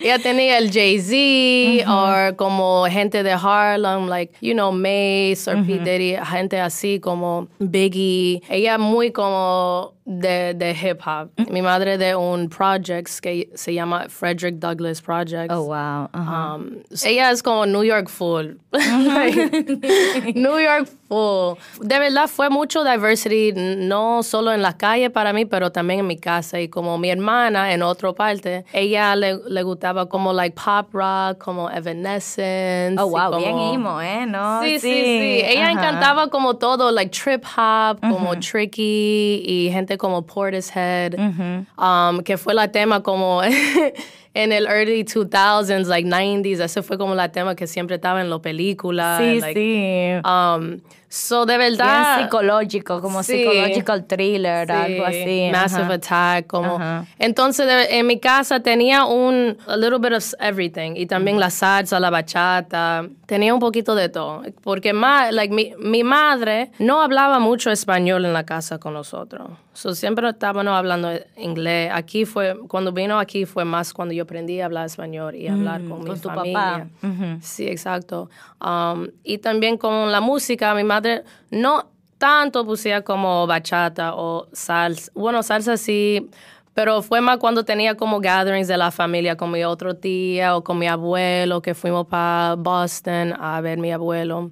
ella tenía el Jay-Z mm-hmm. o como gente de Harlem, like, you know, Mace or P. Mm-hmm. Diddy, gente así como Biggie. Ella muy como de, de hip hop. Mm. Mi madre de un project que se llama Frederick Douglass Project. Oh, wow. Um, ella es como New York full. New York full. De verdad fue mucho diversity, no solo en la calle para mí, pero también en mi casa. Y como mi hermana en otra parte, ella le, le gustaba como like pop rock, como Evanescence. Oh, wow, bien emo, ¿eh? No, sí, sí, sí. Ella encantaba como todo, like trip hop, como tricky y gente como Portishead, head, um, que fue la tema como en el early 2000s, like 90s, ese fue como la tema que siempre estaba en las películas. Sí, sí. Um, so, de verdad. Bien psicológico, como psicológico psychological thriller, algo así. Massive Attack, como. Entonces, en mi casa tenía un. A little bit of everything. Y también mm. la salsa, la bachata. Tenía un poquito de todo. Porque más, like, mi, mi madre no hablaba mucho español en la casa con nosotros. So, siempre estábamos hablando inglés. Aquí fue. Cuando vino aquí fue más cuando yo yo aprendí a hablar español y hablar con, mm, mi familia. Papá. Sí, exacto. Um, y también con la música, mi madre no tanto pusía como bachata o salsa. Bueno, salsa sí, pero fue más cuando tenía como gatherings de la familia con mi otro tía o con mi abuelo, que fuimos para Boston a ver mi abuelo.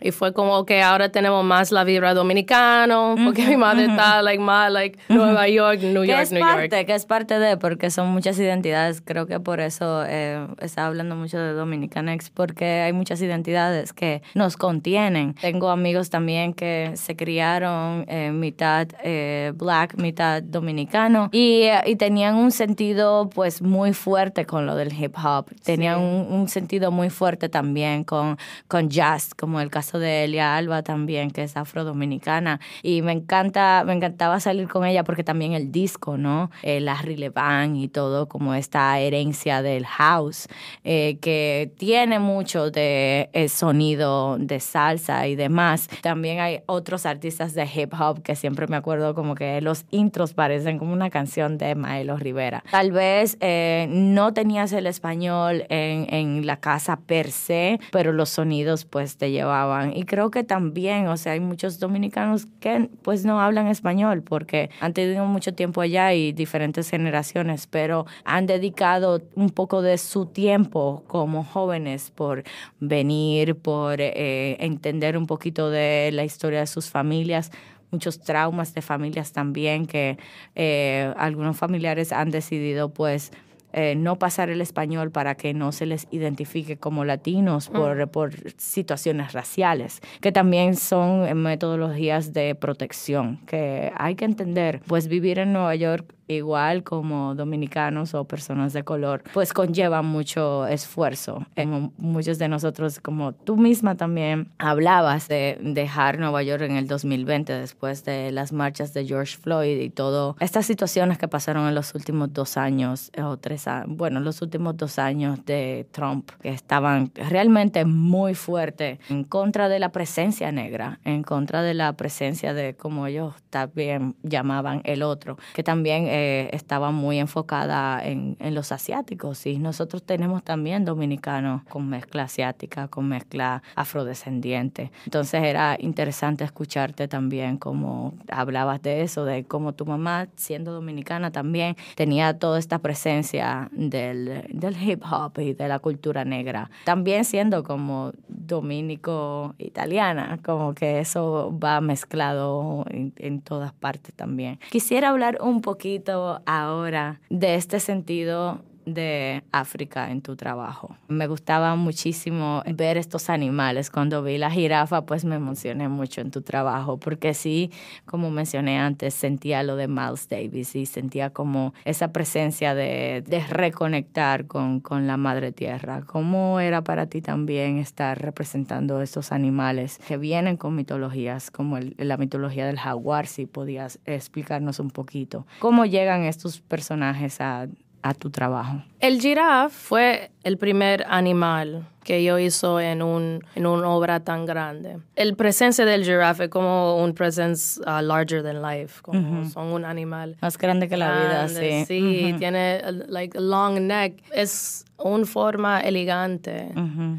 Y fue como que ahora tenemos más la vibra dominicano, porque mi madre está like, más like Nueva York, New York, New York. Que es parte de, porque son muchas identidades. Creo que por eso eh, está hablando mucho de Dominicanex, porque hay muchas identidades que nos contienen. Tengo amigos también que se criaron eh, mitad eh, black, mitad dominicano, y, y, tenían un sentido pues muy fuerte con lo del hip hop. Tenían un, sentido muy fuerte también con, con jazz, como el caso de Elia Alba también, que es afro afrodominicana. Y me encanta, me encantaba salir con ella porque también el disco, ¿no? Eh, la Rilevan y todo, como esta herencia del house, eh, que tiene mucho de el eh, sonido de salsa y demás. También hay otros artistas de hip hop que siempre me acuerdo como que los intros parecen como una canción de Maelo Rivera. Tal vez eh, no tenías el español en, en la casa per se, pero los sonidos pues te llevaban y creo que también, o sea, hay muchos dominicanos que pues no hablan español porque han tenido mucho tiempo allá y diferentes generaciones, pero han dedicado un poco de su tiempo como jóvenes por venir, por eh, entender un poquito de la historia de sus familias muchos traumas de familias también que eh, algunos familiares han decidido pues eh, no pasar el español para que no se les identifique como latinos mm. por, por situaciones raciales, que también son eh, metodologías de protección que hay que entender. Pues vivir en Nueva York igual como dominicanos o personas de color, pues conlleva mucho esfuerzo. En eh, muchos de nosotros, como tú misma también, hablabas de dejar Nueva York en el 2020 después de las marchas de George Floyd y todo estas situaciones que pasaron en los últimos dos años o tres bueno, los últimos dos años de Trump, que estaban realmente muy fuertes en contra de la presencia negra, en contra de la presencia de, como ellos también llamaban, el otro, que también eh, estaba muy enfocada en, en los asiáticos. Y nosotros tenemos también dominicanos con mezcla asiática, con mezcla afrodescendiente. Entonces era interesante escucharte también cómo hablabas de eso, de cómo tu mamá, siendo dominicana también, tenía toda esta presencia del, hip hop y de la cultura negra. También siendo como dominico italiana, como que eso va mezclado en, en todas partes también. Quisiera hablar un poquito ahora de este sentido de África en tu trabajo. Me gustaba muchísimo ver estos animales. Cuando vi la jirafa, pues me emocioné mucho en tu trabajo, porque sí, como mencioné antes, sentía lo de Miles Davis y sentía como esa presencia de, reconectar con, la madre tierra. ¿Cómo era para ti también estar representando estos animales que vienen con mitologías, como la mitología del jaguar, si podías explicarnos un poquito? ¿Cómo llegan estos personajes a a tu trabajo. El giraf fue el primer animal que yo hizo en, un, en una obra tan grande. El presencia del jirafa es como un presence uh, larger than life, como son un animal. Más grande que la vida, sí. Sí, tiene uh, like long neck. Es una forma elegante.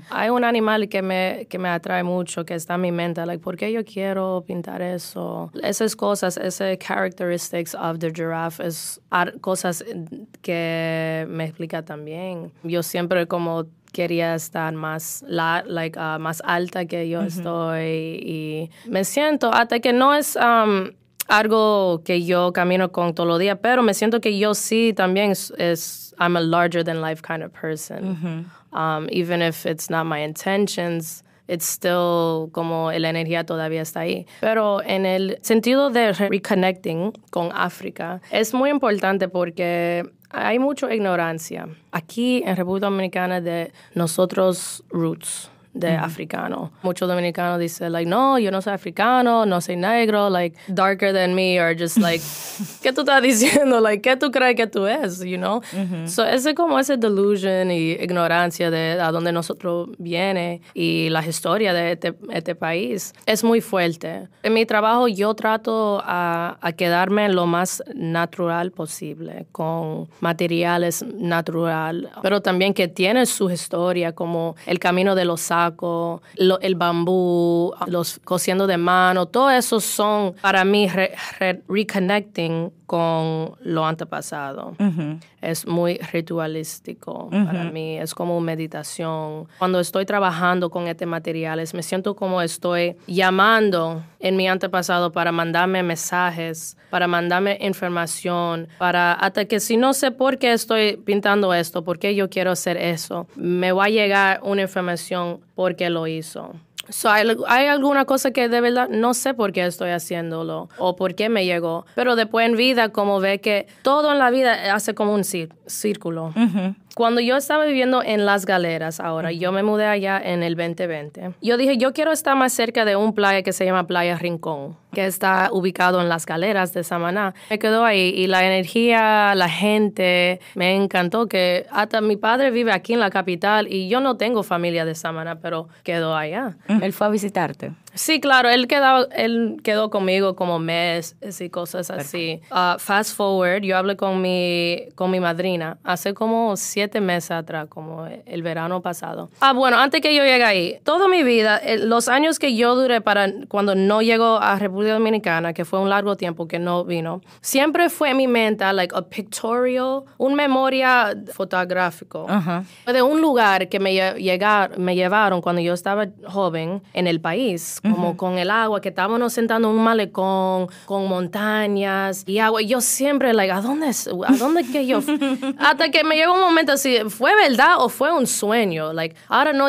Hay un animal que me, que me atrae mucho, que está en mi mente, like, ¿por qué yo quiero pintar eso? Esas cosas, esas characteristics of the giraffe, es cosas eh, que me explica también. Yo siempre como quería estar más, la, like, ah, más alta que yo estoy y me siento hasta que no es um, algo que yo camino con todos los días, pero me siento que yo sí también es, I'm a larger than life kind of person. um, even if it's not my intentions, it's still como la energía todavía está ahí. Pero en el sentido de reconnecting con África, es muy importante porque hay mucha ignorancia. Aquí en República Dominicana de nosotros roots, de africano. Muchos dominicanos dicen, like, no, yo no soy africano, no soy negro, like, darker than me, or just like, ¿qué tú estás diciendo? Like, ¿qué tú crees que tú es? You know? So, ese como ese delusion y ignorancia de a dónde nosotros viene y la historia de este, este país es muy fuerte. En mi trabajo yo trato a, a quedarme lo más natural posible, con materiales natural, pero también que tiene su historia, como el camino de los el bambú, los cosiendo de mano, todo eso son para mí reconnecting con lo antepasado es muy ritualístico. Para mí es como meditación. Cuando estoy trabajando con este materiales, me siento como estoy llamando en mi antepasado para mandarme mensajes, para mandarme información, para hasta que si no sé por qué estoy pintando esto, por qué yo quiero hacer eso, me va a llegar una información porque lo hizo. So, hay, alguna cosa que de verdad no sé por qué estoy haciéndolo o por qué me llegó. Pero después en vida, como ve que todo en la vida hace como un círculo. Cuando yo estaba viviendo en Las Galeras ahora, yo me mudé allá en el 2020. Yo dije, yo quiero estar más cerca de un playa que se llama Playa Rincón, que está ubicado en Las Galeras de Samaná. Me quedo ahí y la energía, la gente, me encantó que hasta mi padre vive aquí en la capital y yo no tengo familia de Samaná, pero quedó allá. Él fue a visitarte. Sí, claro, él, quedó, él quedó conmigo como mes y cosas así. Ah, fast forward, yo hablé con mi, con mi madrina hace como siete meses atrás, como el verano pasado. Ah, bueno, antes que yo llegue ahí, toda mi vida, eh, los años que yo duré para cuando no llegó a República Dominicana, que fue un largo tiempo que no vino, siempre fue en mi mente, like a pictorial, un memoria fotográfico de un lugar que me, llegar, me llevaron cuando yo estaba joven en el país como con el agua, que estábamos sentando en un malecón, con montañas y agua. yo siempre, like, ¿a dónde, es, ¿a dónde que yo? Hasta que me llegó un momento así, ¿fue verdad o fue un sueño? Like, ahora no,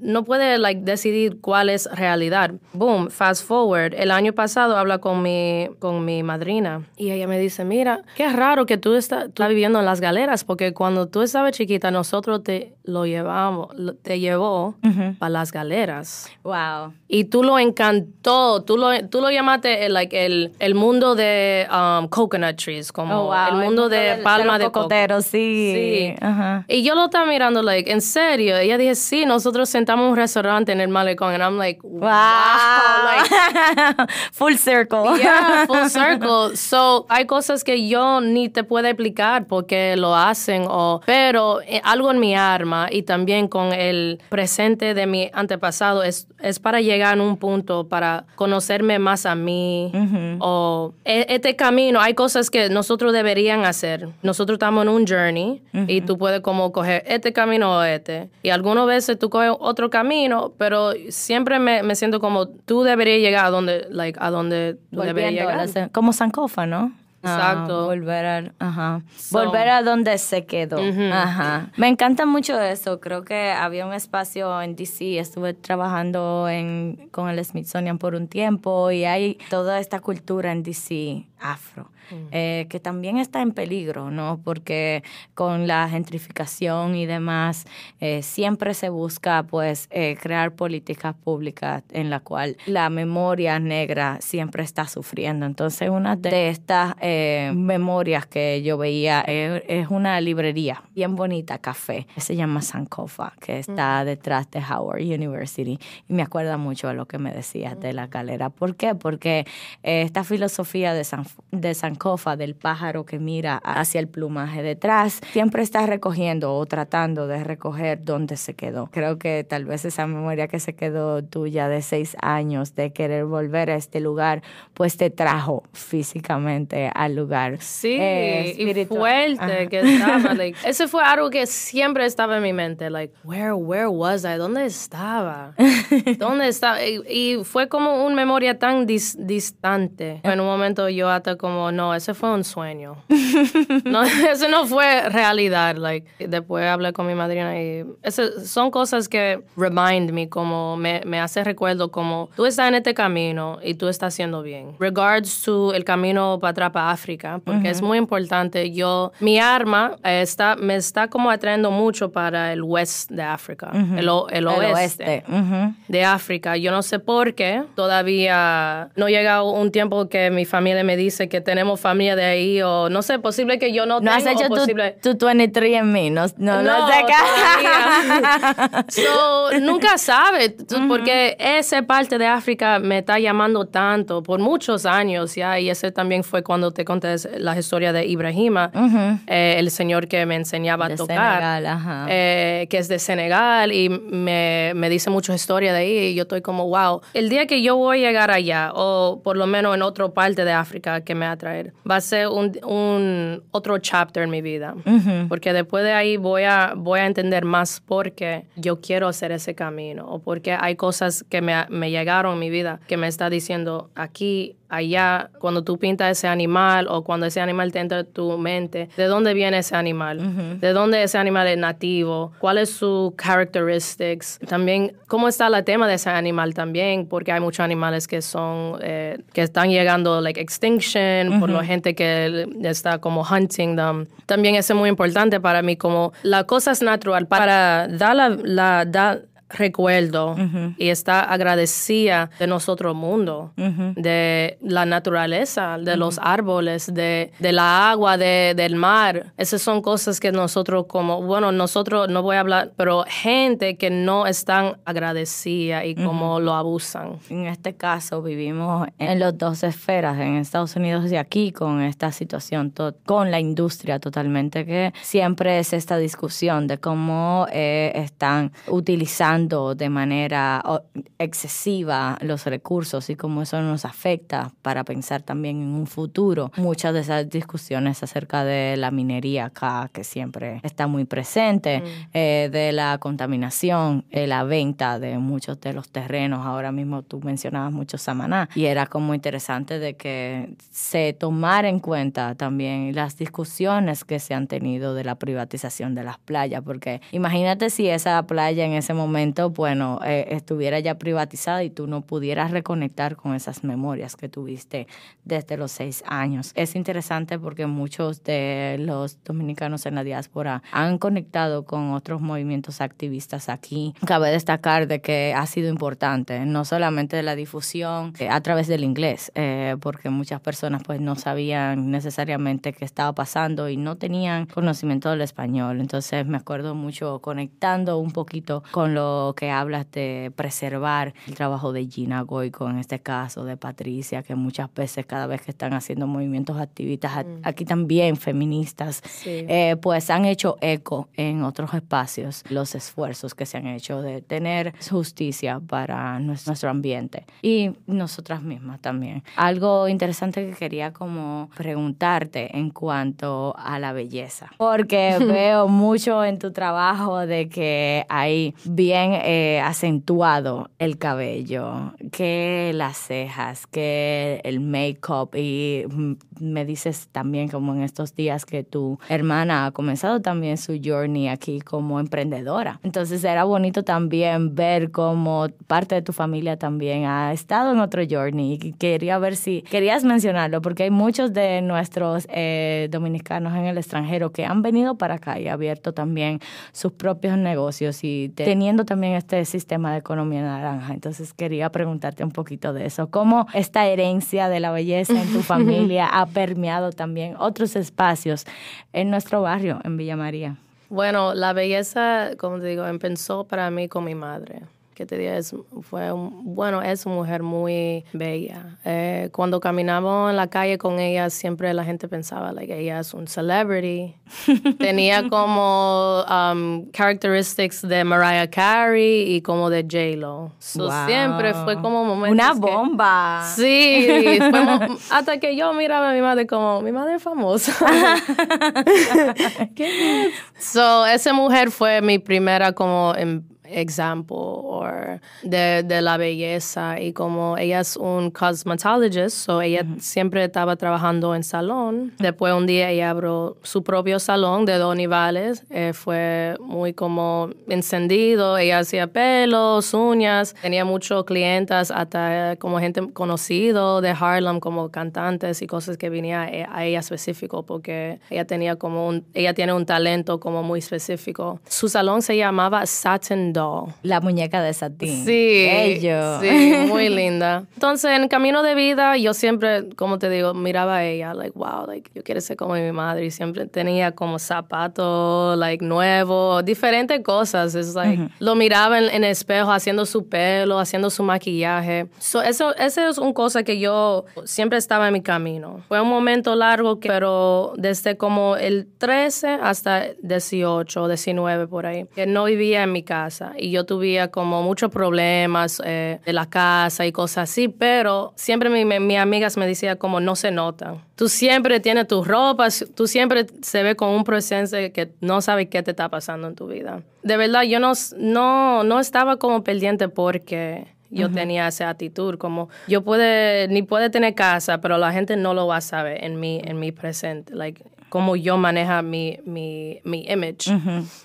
no puede, like, decidir cuál es realidad. Boom, fast forward. El año pasado habla con mi, con mi madrina y ella me dice, mira, qué raro que tú, estás viviendo en las galeras porque cuando tú estabas chiquita nosotros te lo llevamos, te llevó para las galeras. Wow. Y tú lo encantó. Tú lo, tú lo llamaste eh, el, like, el, mundo de um, coconut trees, como oh, el, mundo de, palma de, cocoteros sí. Y yo lo estaba mirando, like, en serio. Ella dije, sí, nosotros sentamos un restaurante en el malecón. And I'm like, wow. full circle. full circle. so, hay cosas que yo ni te puedo explicar porque lo hacen, o, pero eh, algo en mi arma y también con el presente de mi antepasado es, es para llegar a un punto para conocerme más a mí o e, este camino, hay cosas que nosotros deberían hacer. Nosotros estamos en un journey y tú puedes como coger este camino o este. Y algunas veces tú coges otro camino, pero siempre me, siento como tú deberías llegar a donde, like, a donde deberías llegar. Como Sankofa, ¿no? Ah, Exacto. volver a, ajá. Volver a donde se quedó. Ajá. Me encanta mucho eso. Creo que había un espacio en DC. Estuve trabajando en, con el Smithsonian por un tiempo y hay toda esta cultura en DC afro. Mm. Eh, que también está en peligro, ¿no? Porque con la gentrificación y demás, eh, siempre se busca, pues, eh, crear políticas públicas en la cual la memoria negra siempre está sufriendo. Entonces, una de estas memorias que yo veía es una librería bien bonita, café, se llama Sankofa, que está mm. detrás de Howard University. Y me acuerda mucho a lo que me decías de la mm. calera. ¿Por qué? Porque esta filosofía de San, de San cofa del pájaro que mira hacia el plumaje detrás, siempre está recogiendo o tratando de recoger dónde se quedó. Creo que tal vez esa memoria que se quedó tuya de seis años, de querer volver a este lugar, pues te trajo físicamente al lugar. Sí, y fuerte que estaba. Like, fue algo que siempre estaba en mi mente. Like, where, where was I? ¿Dónde estaba? ¿Dónde estaba? Y, fue como una memoria tan distante. En un momento yo hasta como no ese fue un sueño. no, eso no fue realidad. Like, después hablé con mi madrina y son cosas que remind me, como me, me hace recuerdo como tú estás en este camino y tú estás haciendo bien. Regards to el camino para atrás para África, porque es muy importante. Yo, mi arma está, me está como atrayendo mucho para el west de África, el, oeste, de África. Yo no sé por qué todavía no llega un tiempo que mi familia me dice que tenemos familia de ahí o no sé, posible que yo no, ¿No has hecho tú tu, 23 en mí, no, no, sé. nunca sabes, porque esa parte de África me está llamando tanto por muchos años ya y ese también fue cuando te conté la historia de Ibrahima, eh, el señor que me enseñaba a tocar, eh, que es de Senegal y me, me dice muchas historias de ahí y yo estoy como, wow, el día que yo voy a llegar allá o por lo menos en otra parte de África que me atrae va a ser un, otro chapter en mi vida, porque después de ahí voy a, voy a entender más por qué yo quiero hacer ese camino o porque hay cosas que me, me llegaron en mi vida que me está diciendo aquí allá, cuando tú pintas ese animal o cuando ese animal te entra en tu mente, ¿de dónde viene ese animal? ¿De dónde ese animal es nativo? ¿Cuáles son sus características? También, ¿cómo está la tema de ese animal también? Porque hay muchos animales que son, eh, que están llegando, like, extinction, por la gente que está como hunting them. También es muy importante para mí, como la cosa es natural, para dar la, la recuerdo y está agradecida de nuestro mundo, de la naturaleza, de los árboles, de, la agua, del mar. Esas son cosas que nosotros como, bueno, nosotros no voy a hablar, pero gente que no están agradecida y como lo abusan. En este caso vivimos en las dos esferas, en Estados Unidos y aquí, con esta situación, con la industria totalmente, que siempre es esta discusión de cómo eh, están utilizando de manera excesiva los recursos y cómo eso nos afecta para pensar también en un futuro. Muchas de esas discusiones acerca de la minería acá, que siempre está muy presente, mm. eh, de la contaminación, eh, la venta de muchos de los terrenos. Ahora mismo tú mencionabas mucho Samaná y era como interesante de que se tomara en cuenta también las discusiones que se han tenido de la privatización de las playas, porque imagínate si esa playa en ese momento bueno, eh, estuviera ya privatizada y tú no pudieras reconectar con esas memorias que tuviste desde los seis años. Es interesante porque muchos de los dominicanos en la diáspora han conectado con otros movimientos activistas aquí. Cabe destacar de que ha sido importante, no solamente la difusión eh, a través del inglés, eh, porque muchas personas pues no sabían necesariamente qué estaba pasando y no tenían conocimiento del español. Entonces me acuerdo mucho conectando un poquito con los que hablas de preservar el trabajo de Gina Goico, en este caso, de Patricia, que muchas veces cada vez que están haciendo movimientos activistas, mm. aquí también feministas, eh, pues han hecho eco en otros espacios los esfuerzos que se han hecho de tener justicia para nuestro ambiente y nosotras mismas también. Algo interesante que quería como preguntarte en cuanto a la belleza, porque veo mucho en tu trabajo de que hay bien eh, acentuado el cabello, que las cejas, que el make-up. Y mm, me dices también como en estos días que tu hermana ha comenzado también su journey aquí como emprendedora. Entonces era bonito también ver como parte de tu familia también ha estado en otro journey. Y quería ver si querías mencionarlo, porque hay muchos de nuestros eh, dominicanos en el extranjero que han venido para acá y abierto también sus propios negocios y teniendo también también este sistema de economía naranja. Entonces quería preguntarte un poquito de eso. ¿Cómo esta herencia de la belleza en tu familia ha permeado también otros espacios en nuestro barrio, en Villa María? Bueno, la belleza, como te digo, empezó para mí con mi madre que te diga, fue bueno, es una mujer muy bella. Eh, cuando caminábamos en la calle con ella, siempre la gente pensaba, que ella es un celebrity. Tenía como um, características de Mariah Carey y como de J-Lo. Siempre fue como momento... Una bomba. sí, hasta que yo miraba a mi madre como, mi madre es famosa. ¿Qué So, esa mujer fue mi primera como... En, em, example or de, de la belleza y como ella es un cosmetologist, ella siempre estaba trabajando en salón. Después un día ella abrió su propio salón de dos niveles, eh, fue muy como encendido, ella hacía pelos, uñas, tenía muchos clientes, hasta eh, como gente conocido de Harlem, como cantantes y cosas que venía eh, a ella específico porque ella tenía como un, ella tiene un talento como muy específico. Su salón se llamaba Satin la muñeca de satín. Sí. Bello. Sí, muy linda. Entonces, en camino de vida, yo siempre, como te digo, miraba a ella, like, wow, like, yo quiero ser como mi madre. Y siempre tenía como zapatos, like, nuevos, diferentes cosas. Es like, lo miraba en, espejo, haciendo su pelo, haciendo su maquillaje. eso, es una cosa que yo siempre estaba en mi camino. Fue un momento largo, pero desde como el 13 hasta 18, 19 por ahí, que no vivía en mi casa y yo tuve como muchos problemas eh, de la casa y cosas así, pero siempre mis amigas me decían como no se notan. Tú siempre tienes tus ropas, tú siempre se ve con un presente que no sabes qué te está pasando en tu vida. De verdad, yo no, no, no estaba como pendiente porque yo tenía esa actitud, como yo puede, ni puede tener casa, pero la gente no lo va a saber en mi, en mi presente. Like, cómo yo maneja mi, mi, image.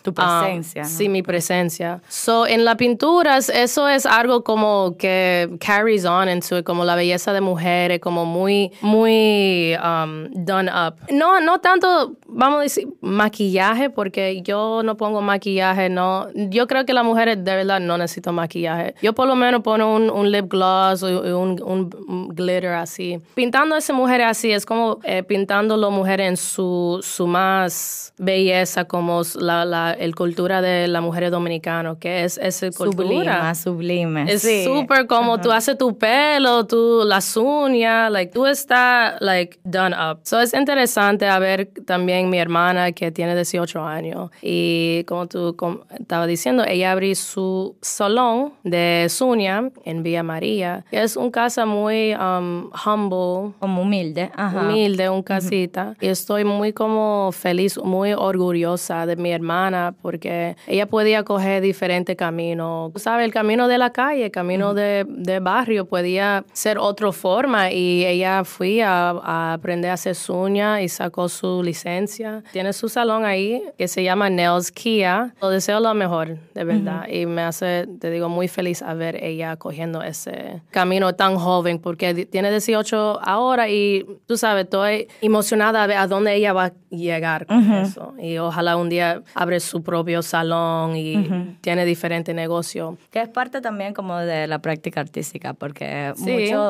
Tu um, presencia. Sí, mi presencia. So, en la pinturas eso es algo como que carries on into su, como la belleza de mujeres, como muy, muy um, done up. No, no tanto, vamos a decir, maquillaje, porque yo no pongo maquillaje, no. Yo creo que las mujeres de verdad no necesitan maquillaje. Yo por lo menos pongo un, un lip gloss o un, glitter así. Pintando a esas mujeres así es como eh, pintando a las mujeres en su su, más belleza como la, el cultura de la mujer dominicana, que es esa cultura. Sublime, sublime. Es súper como tú haces tu pelo, tú las uñas, like, tú estás like, done up. So es interesante a ver también mi hermana que tiene 18 años y como tú estaba diciendo, ella abrió su salón de uñas en Villa María, es un casa muy um, humble. Como humilde. Humilde, un casita. Y estoy muy como feliz, muy orgullosa de mi hermana porque ella podía coger diferentes caminos. ¿Sabes? El camino de la calle, el camino de, de, barrio podía ser otra forma y ella fui a, aprender a hacer uñas y sacó su licencia. Tiene su salón ahí que se llama Nails Kia. Lo deseo lo mejor, de verdad. Y me hace, te digo, muy feliz a ver ella cogiendo ese camino tan joven porque tiene 18 ahora y tú sabes, estoy emocionada a ver a dónde ella va llegar con eso. Y ojalá un día abre su propio salón y tiene diferente negocio. Que es parte también como de la práctica artística, porque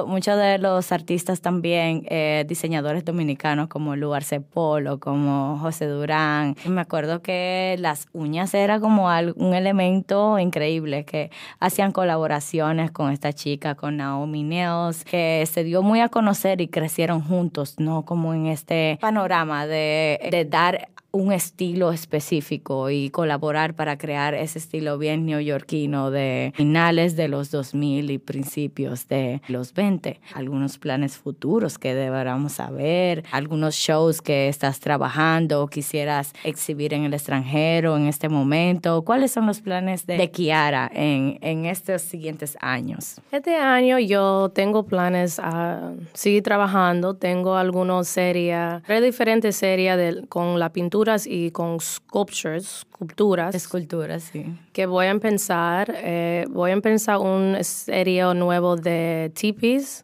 muchos de los artistas también, eh, diseñadores dominicanos como Luarce Cepolo, Polo, como José Durán, me acuerdo que las uñas era como un elemento increíble, que hacían colaboraciones con esta chica, con Naomi Nails, que se dio muy a conocer y crecieron juntos, ¿no? Como en este panorama de, de dar un estilo específico y colaborar para crear ese estilo bien neoyorquino de finales de los 2000 y principios de los 20. Algunos planes futuros que deberíamos saber, algunos shows que estás trabajando o quisieras exhibir en el extranjero en este momento. ¿Cuáles son los planes de, Kiara en, en, estos siguientes años? Este año yo tengo planes a seguir trabajando. Tengo algunos series, tres diferentes series con la pintura y con sculptures, esculturas. Esculturas, sí. Que voy a pensar, eh, voy a pensar un serio nuevo de tipis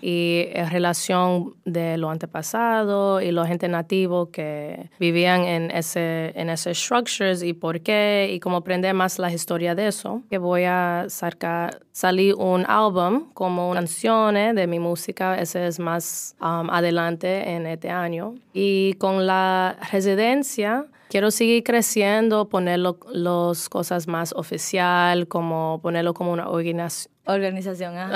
y en relación de lo antepasado y los gente nativo que vivían en ese en esas structures y por qué y cómo aprender más la historia de eso. Que voy a sacar salir un álbum como canciones de mi música, ese es más um, adelante en este año. Y con la residencia quiero seguir creciendo, ponerlo las cosas más oficial, como ponerlo como una Organización, Un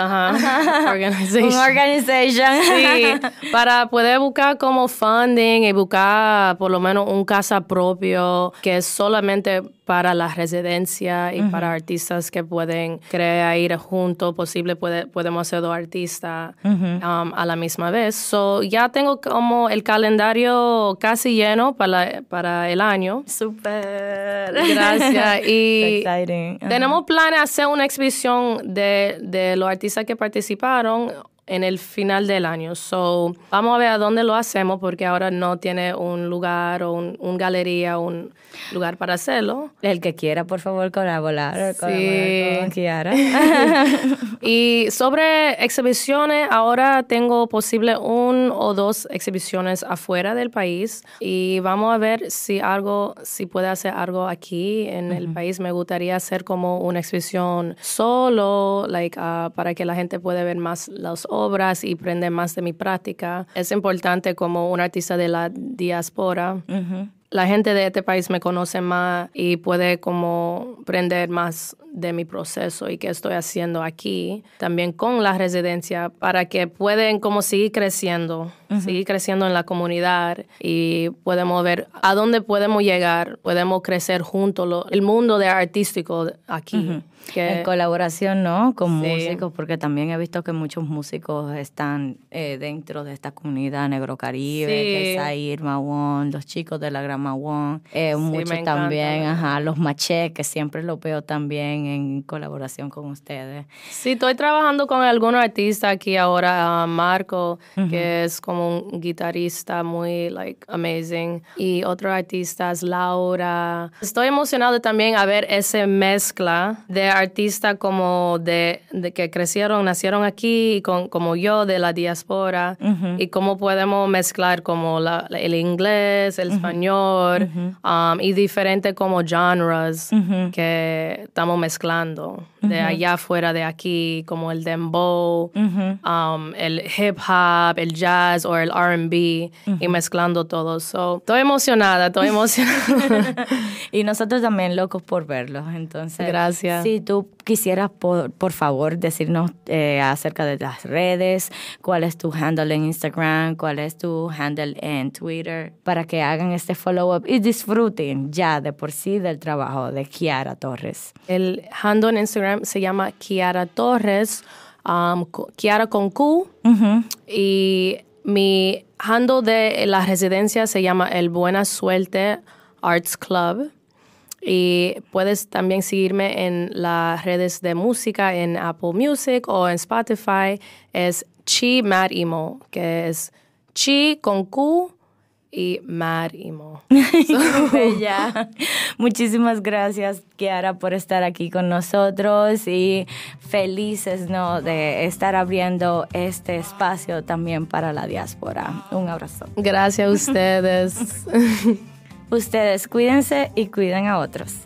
para poder buscar como funding y buscar por lo menos un casa propio que es solamente para la residencia y para artistas que pueden crear ir juntos, posible puede, podemos ser dos artistas um, a la misma vez. So, ya tengo como el calendario casi lleno para, para el año. super Gracias. Y tenemos planes hacer una exhibición de de, los artistas que participaron, en el final del año. So, vamos a ver a dónde lo hacemos porque ahora no tiene un lugar o un, galería galería, un lugar para hacerlo. El que quiera, por favor, colaborar, con Kiara. y sobre exhibiciones, ahora tengo posible un o dos exhibiciones afuera del país y vamos a ver si algo, si puede hacer algo aquí en el país. Me gustaría hacer como una exhibición solo, like, ah, para que la gente pueda ver más los obras y aprender más de mi práctica. Es importante como un artista de la diáspora. La gente de este país me conoce más y puede como aprender más de mi proceso y qué estoy haciendo aquí, también con la residencia, para que pueden como seguir creciendo seguir creciendo en la comunidad y podemos ver a dónde podemos llegar, podemos crecer juntos, el mundo de artístico aquí. en colaboración, ¿no? Con músicos, porque también he visto que muchos músicos están eh, dentro de esta comunidad Negro Caribe, que los chicos de la Gran Mawon, eh, muchos también, ajá, los Maché, que siempre lo veo también en colaboración con ustedes. Sí, estoy trabajando con algunos artista aquí ahora, ah, Marco, que es un guitarrista muy like amazing y otro artista es Laura. Estoy emocionado también a ver esa mezcla de artistas como de, que crecieron, nacieron aquí con, como yo de la diáspora y cómo podemos mezclar como el inglés, el español um, y diferentes como genres que estamos mezclando de allá afuera de aquí, como el dembow, um, el hip hop, el jazz o el RB, y mezclando todo. So, estoy emocionada, estoy emocionada. y nosotros también locos por verlos, entonces. Gracias. Si tú quisieras, por, favor, decirnos eh, acerca de las redes, cuál es tu handle en Instagram, cuál es tu handle en Twitter, para que hagan este follow-up y disfruten ya de por sí del trabajo de Kiara Torres. El handle en Instagram se llama Kiara Torres, um, Kiara con Q. Y mi handle de la residencia se llama El Buena Suerte Arts Club. Y puedes también seguirme en las redes de música, en Apple Music o en Spotify. Es Chi Marimo, que es Chi con Q y Marimo. Muchísimas gracias, Kiara, por estar aquí con nosotros y felices ¿no? de estar abriendo este espacio también para la diáspora. Un abrazo. Gracias a ustedes. ustedes cuídense y cuiden a otros.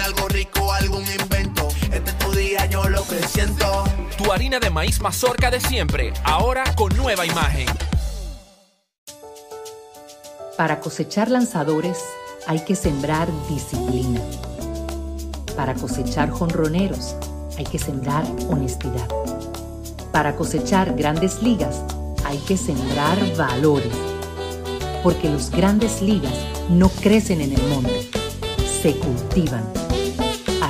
algo rico, algún invento. Este tu día, yo lo que Tu harina de maíz mazorca de siempre, ahora con nueva imagen. Para cosechar lanzadores hay que sembrar disciplina. Para cosechar jonroneros hay que sembrar honestidad. Para cosechar grandes ligas hay que sembrar valores. Porque los grandes ligas no crecen en el monte, se cultivan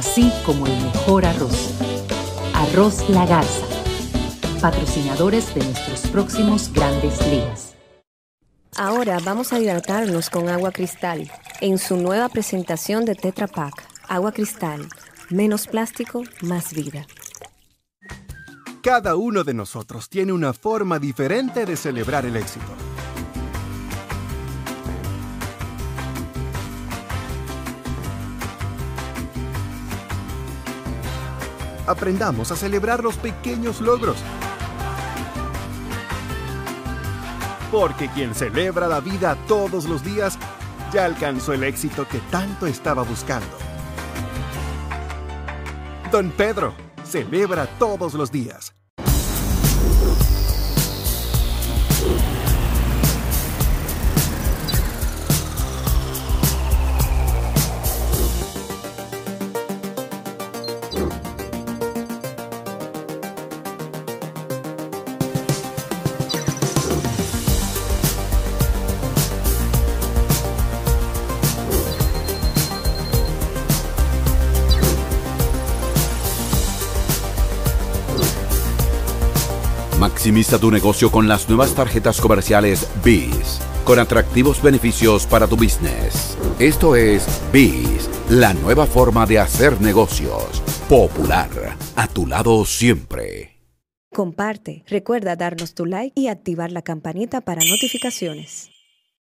así como el mejor arroz. Arroz La Garza, patrocinadores de nuestros próximos grandes días. Ahora vamos a hidratarnos con agua cristal en su nueva presentación de Tetra Pak. Agua cristal, menos plástico, más vida. Cada uno de nosotros tiene una forma diferente de celebrar el éxito. aprendamos a celebrar los pequeños logros. Porque quien celebra la vida todos los días ya alcanzó el éxito que tanto estaba buscando. Don Pedro, celebra todos los días. Optimiza tu negocio con las nuevas tarjetas comerciales BIS, con atractivos beneficios para tu business. Esto es BIS, la nueva forma de hacer negocios. Popular, a tu lado siempre. Comparte, recuerda darnos tu like y activar la campanita para notificaciones.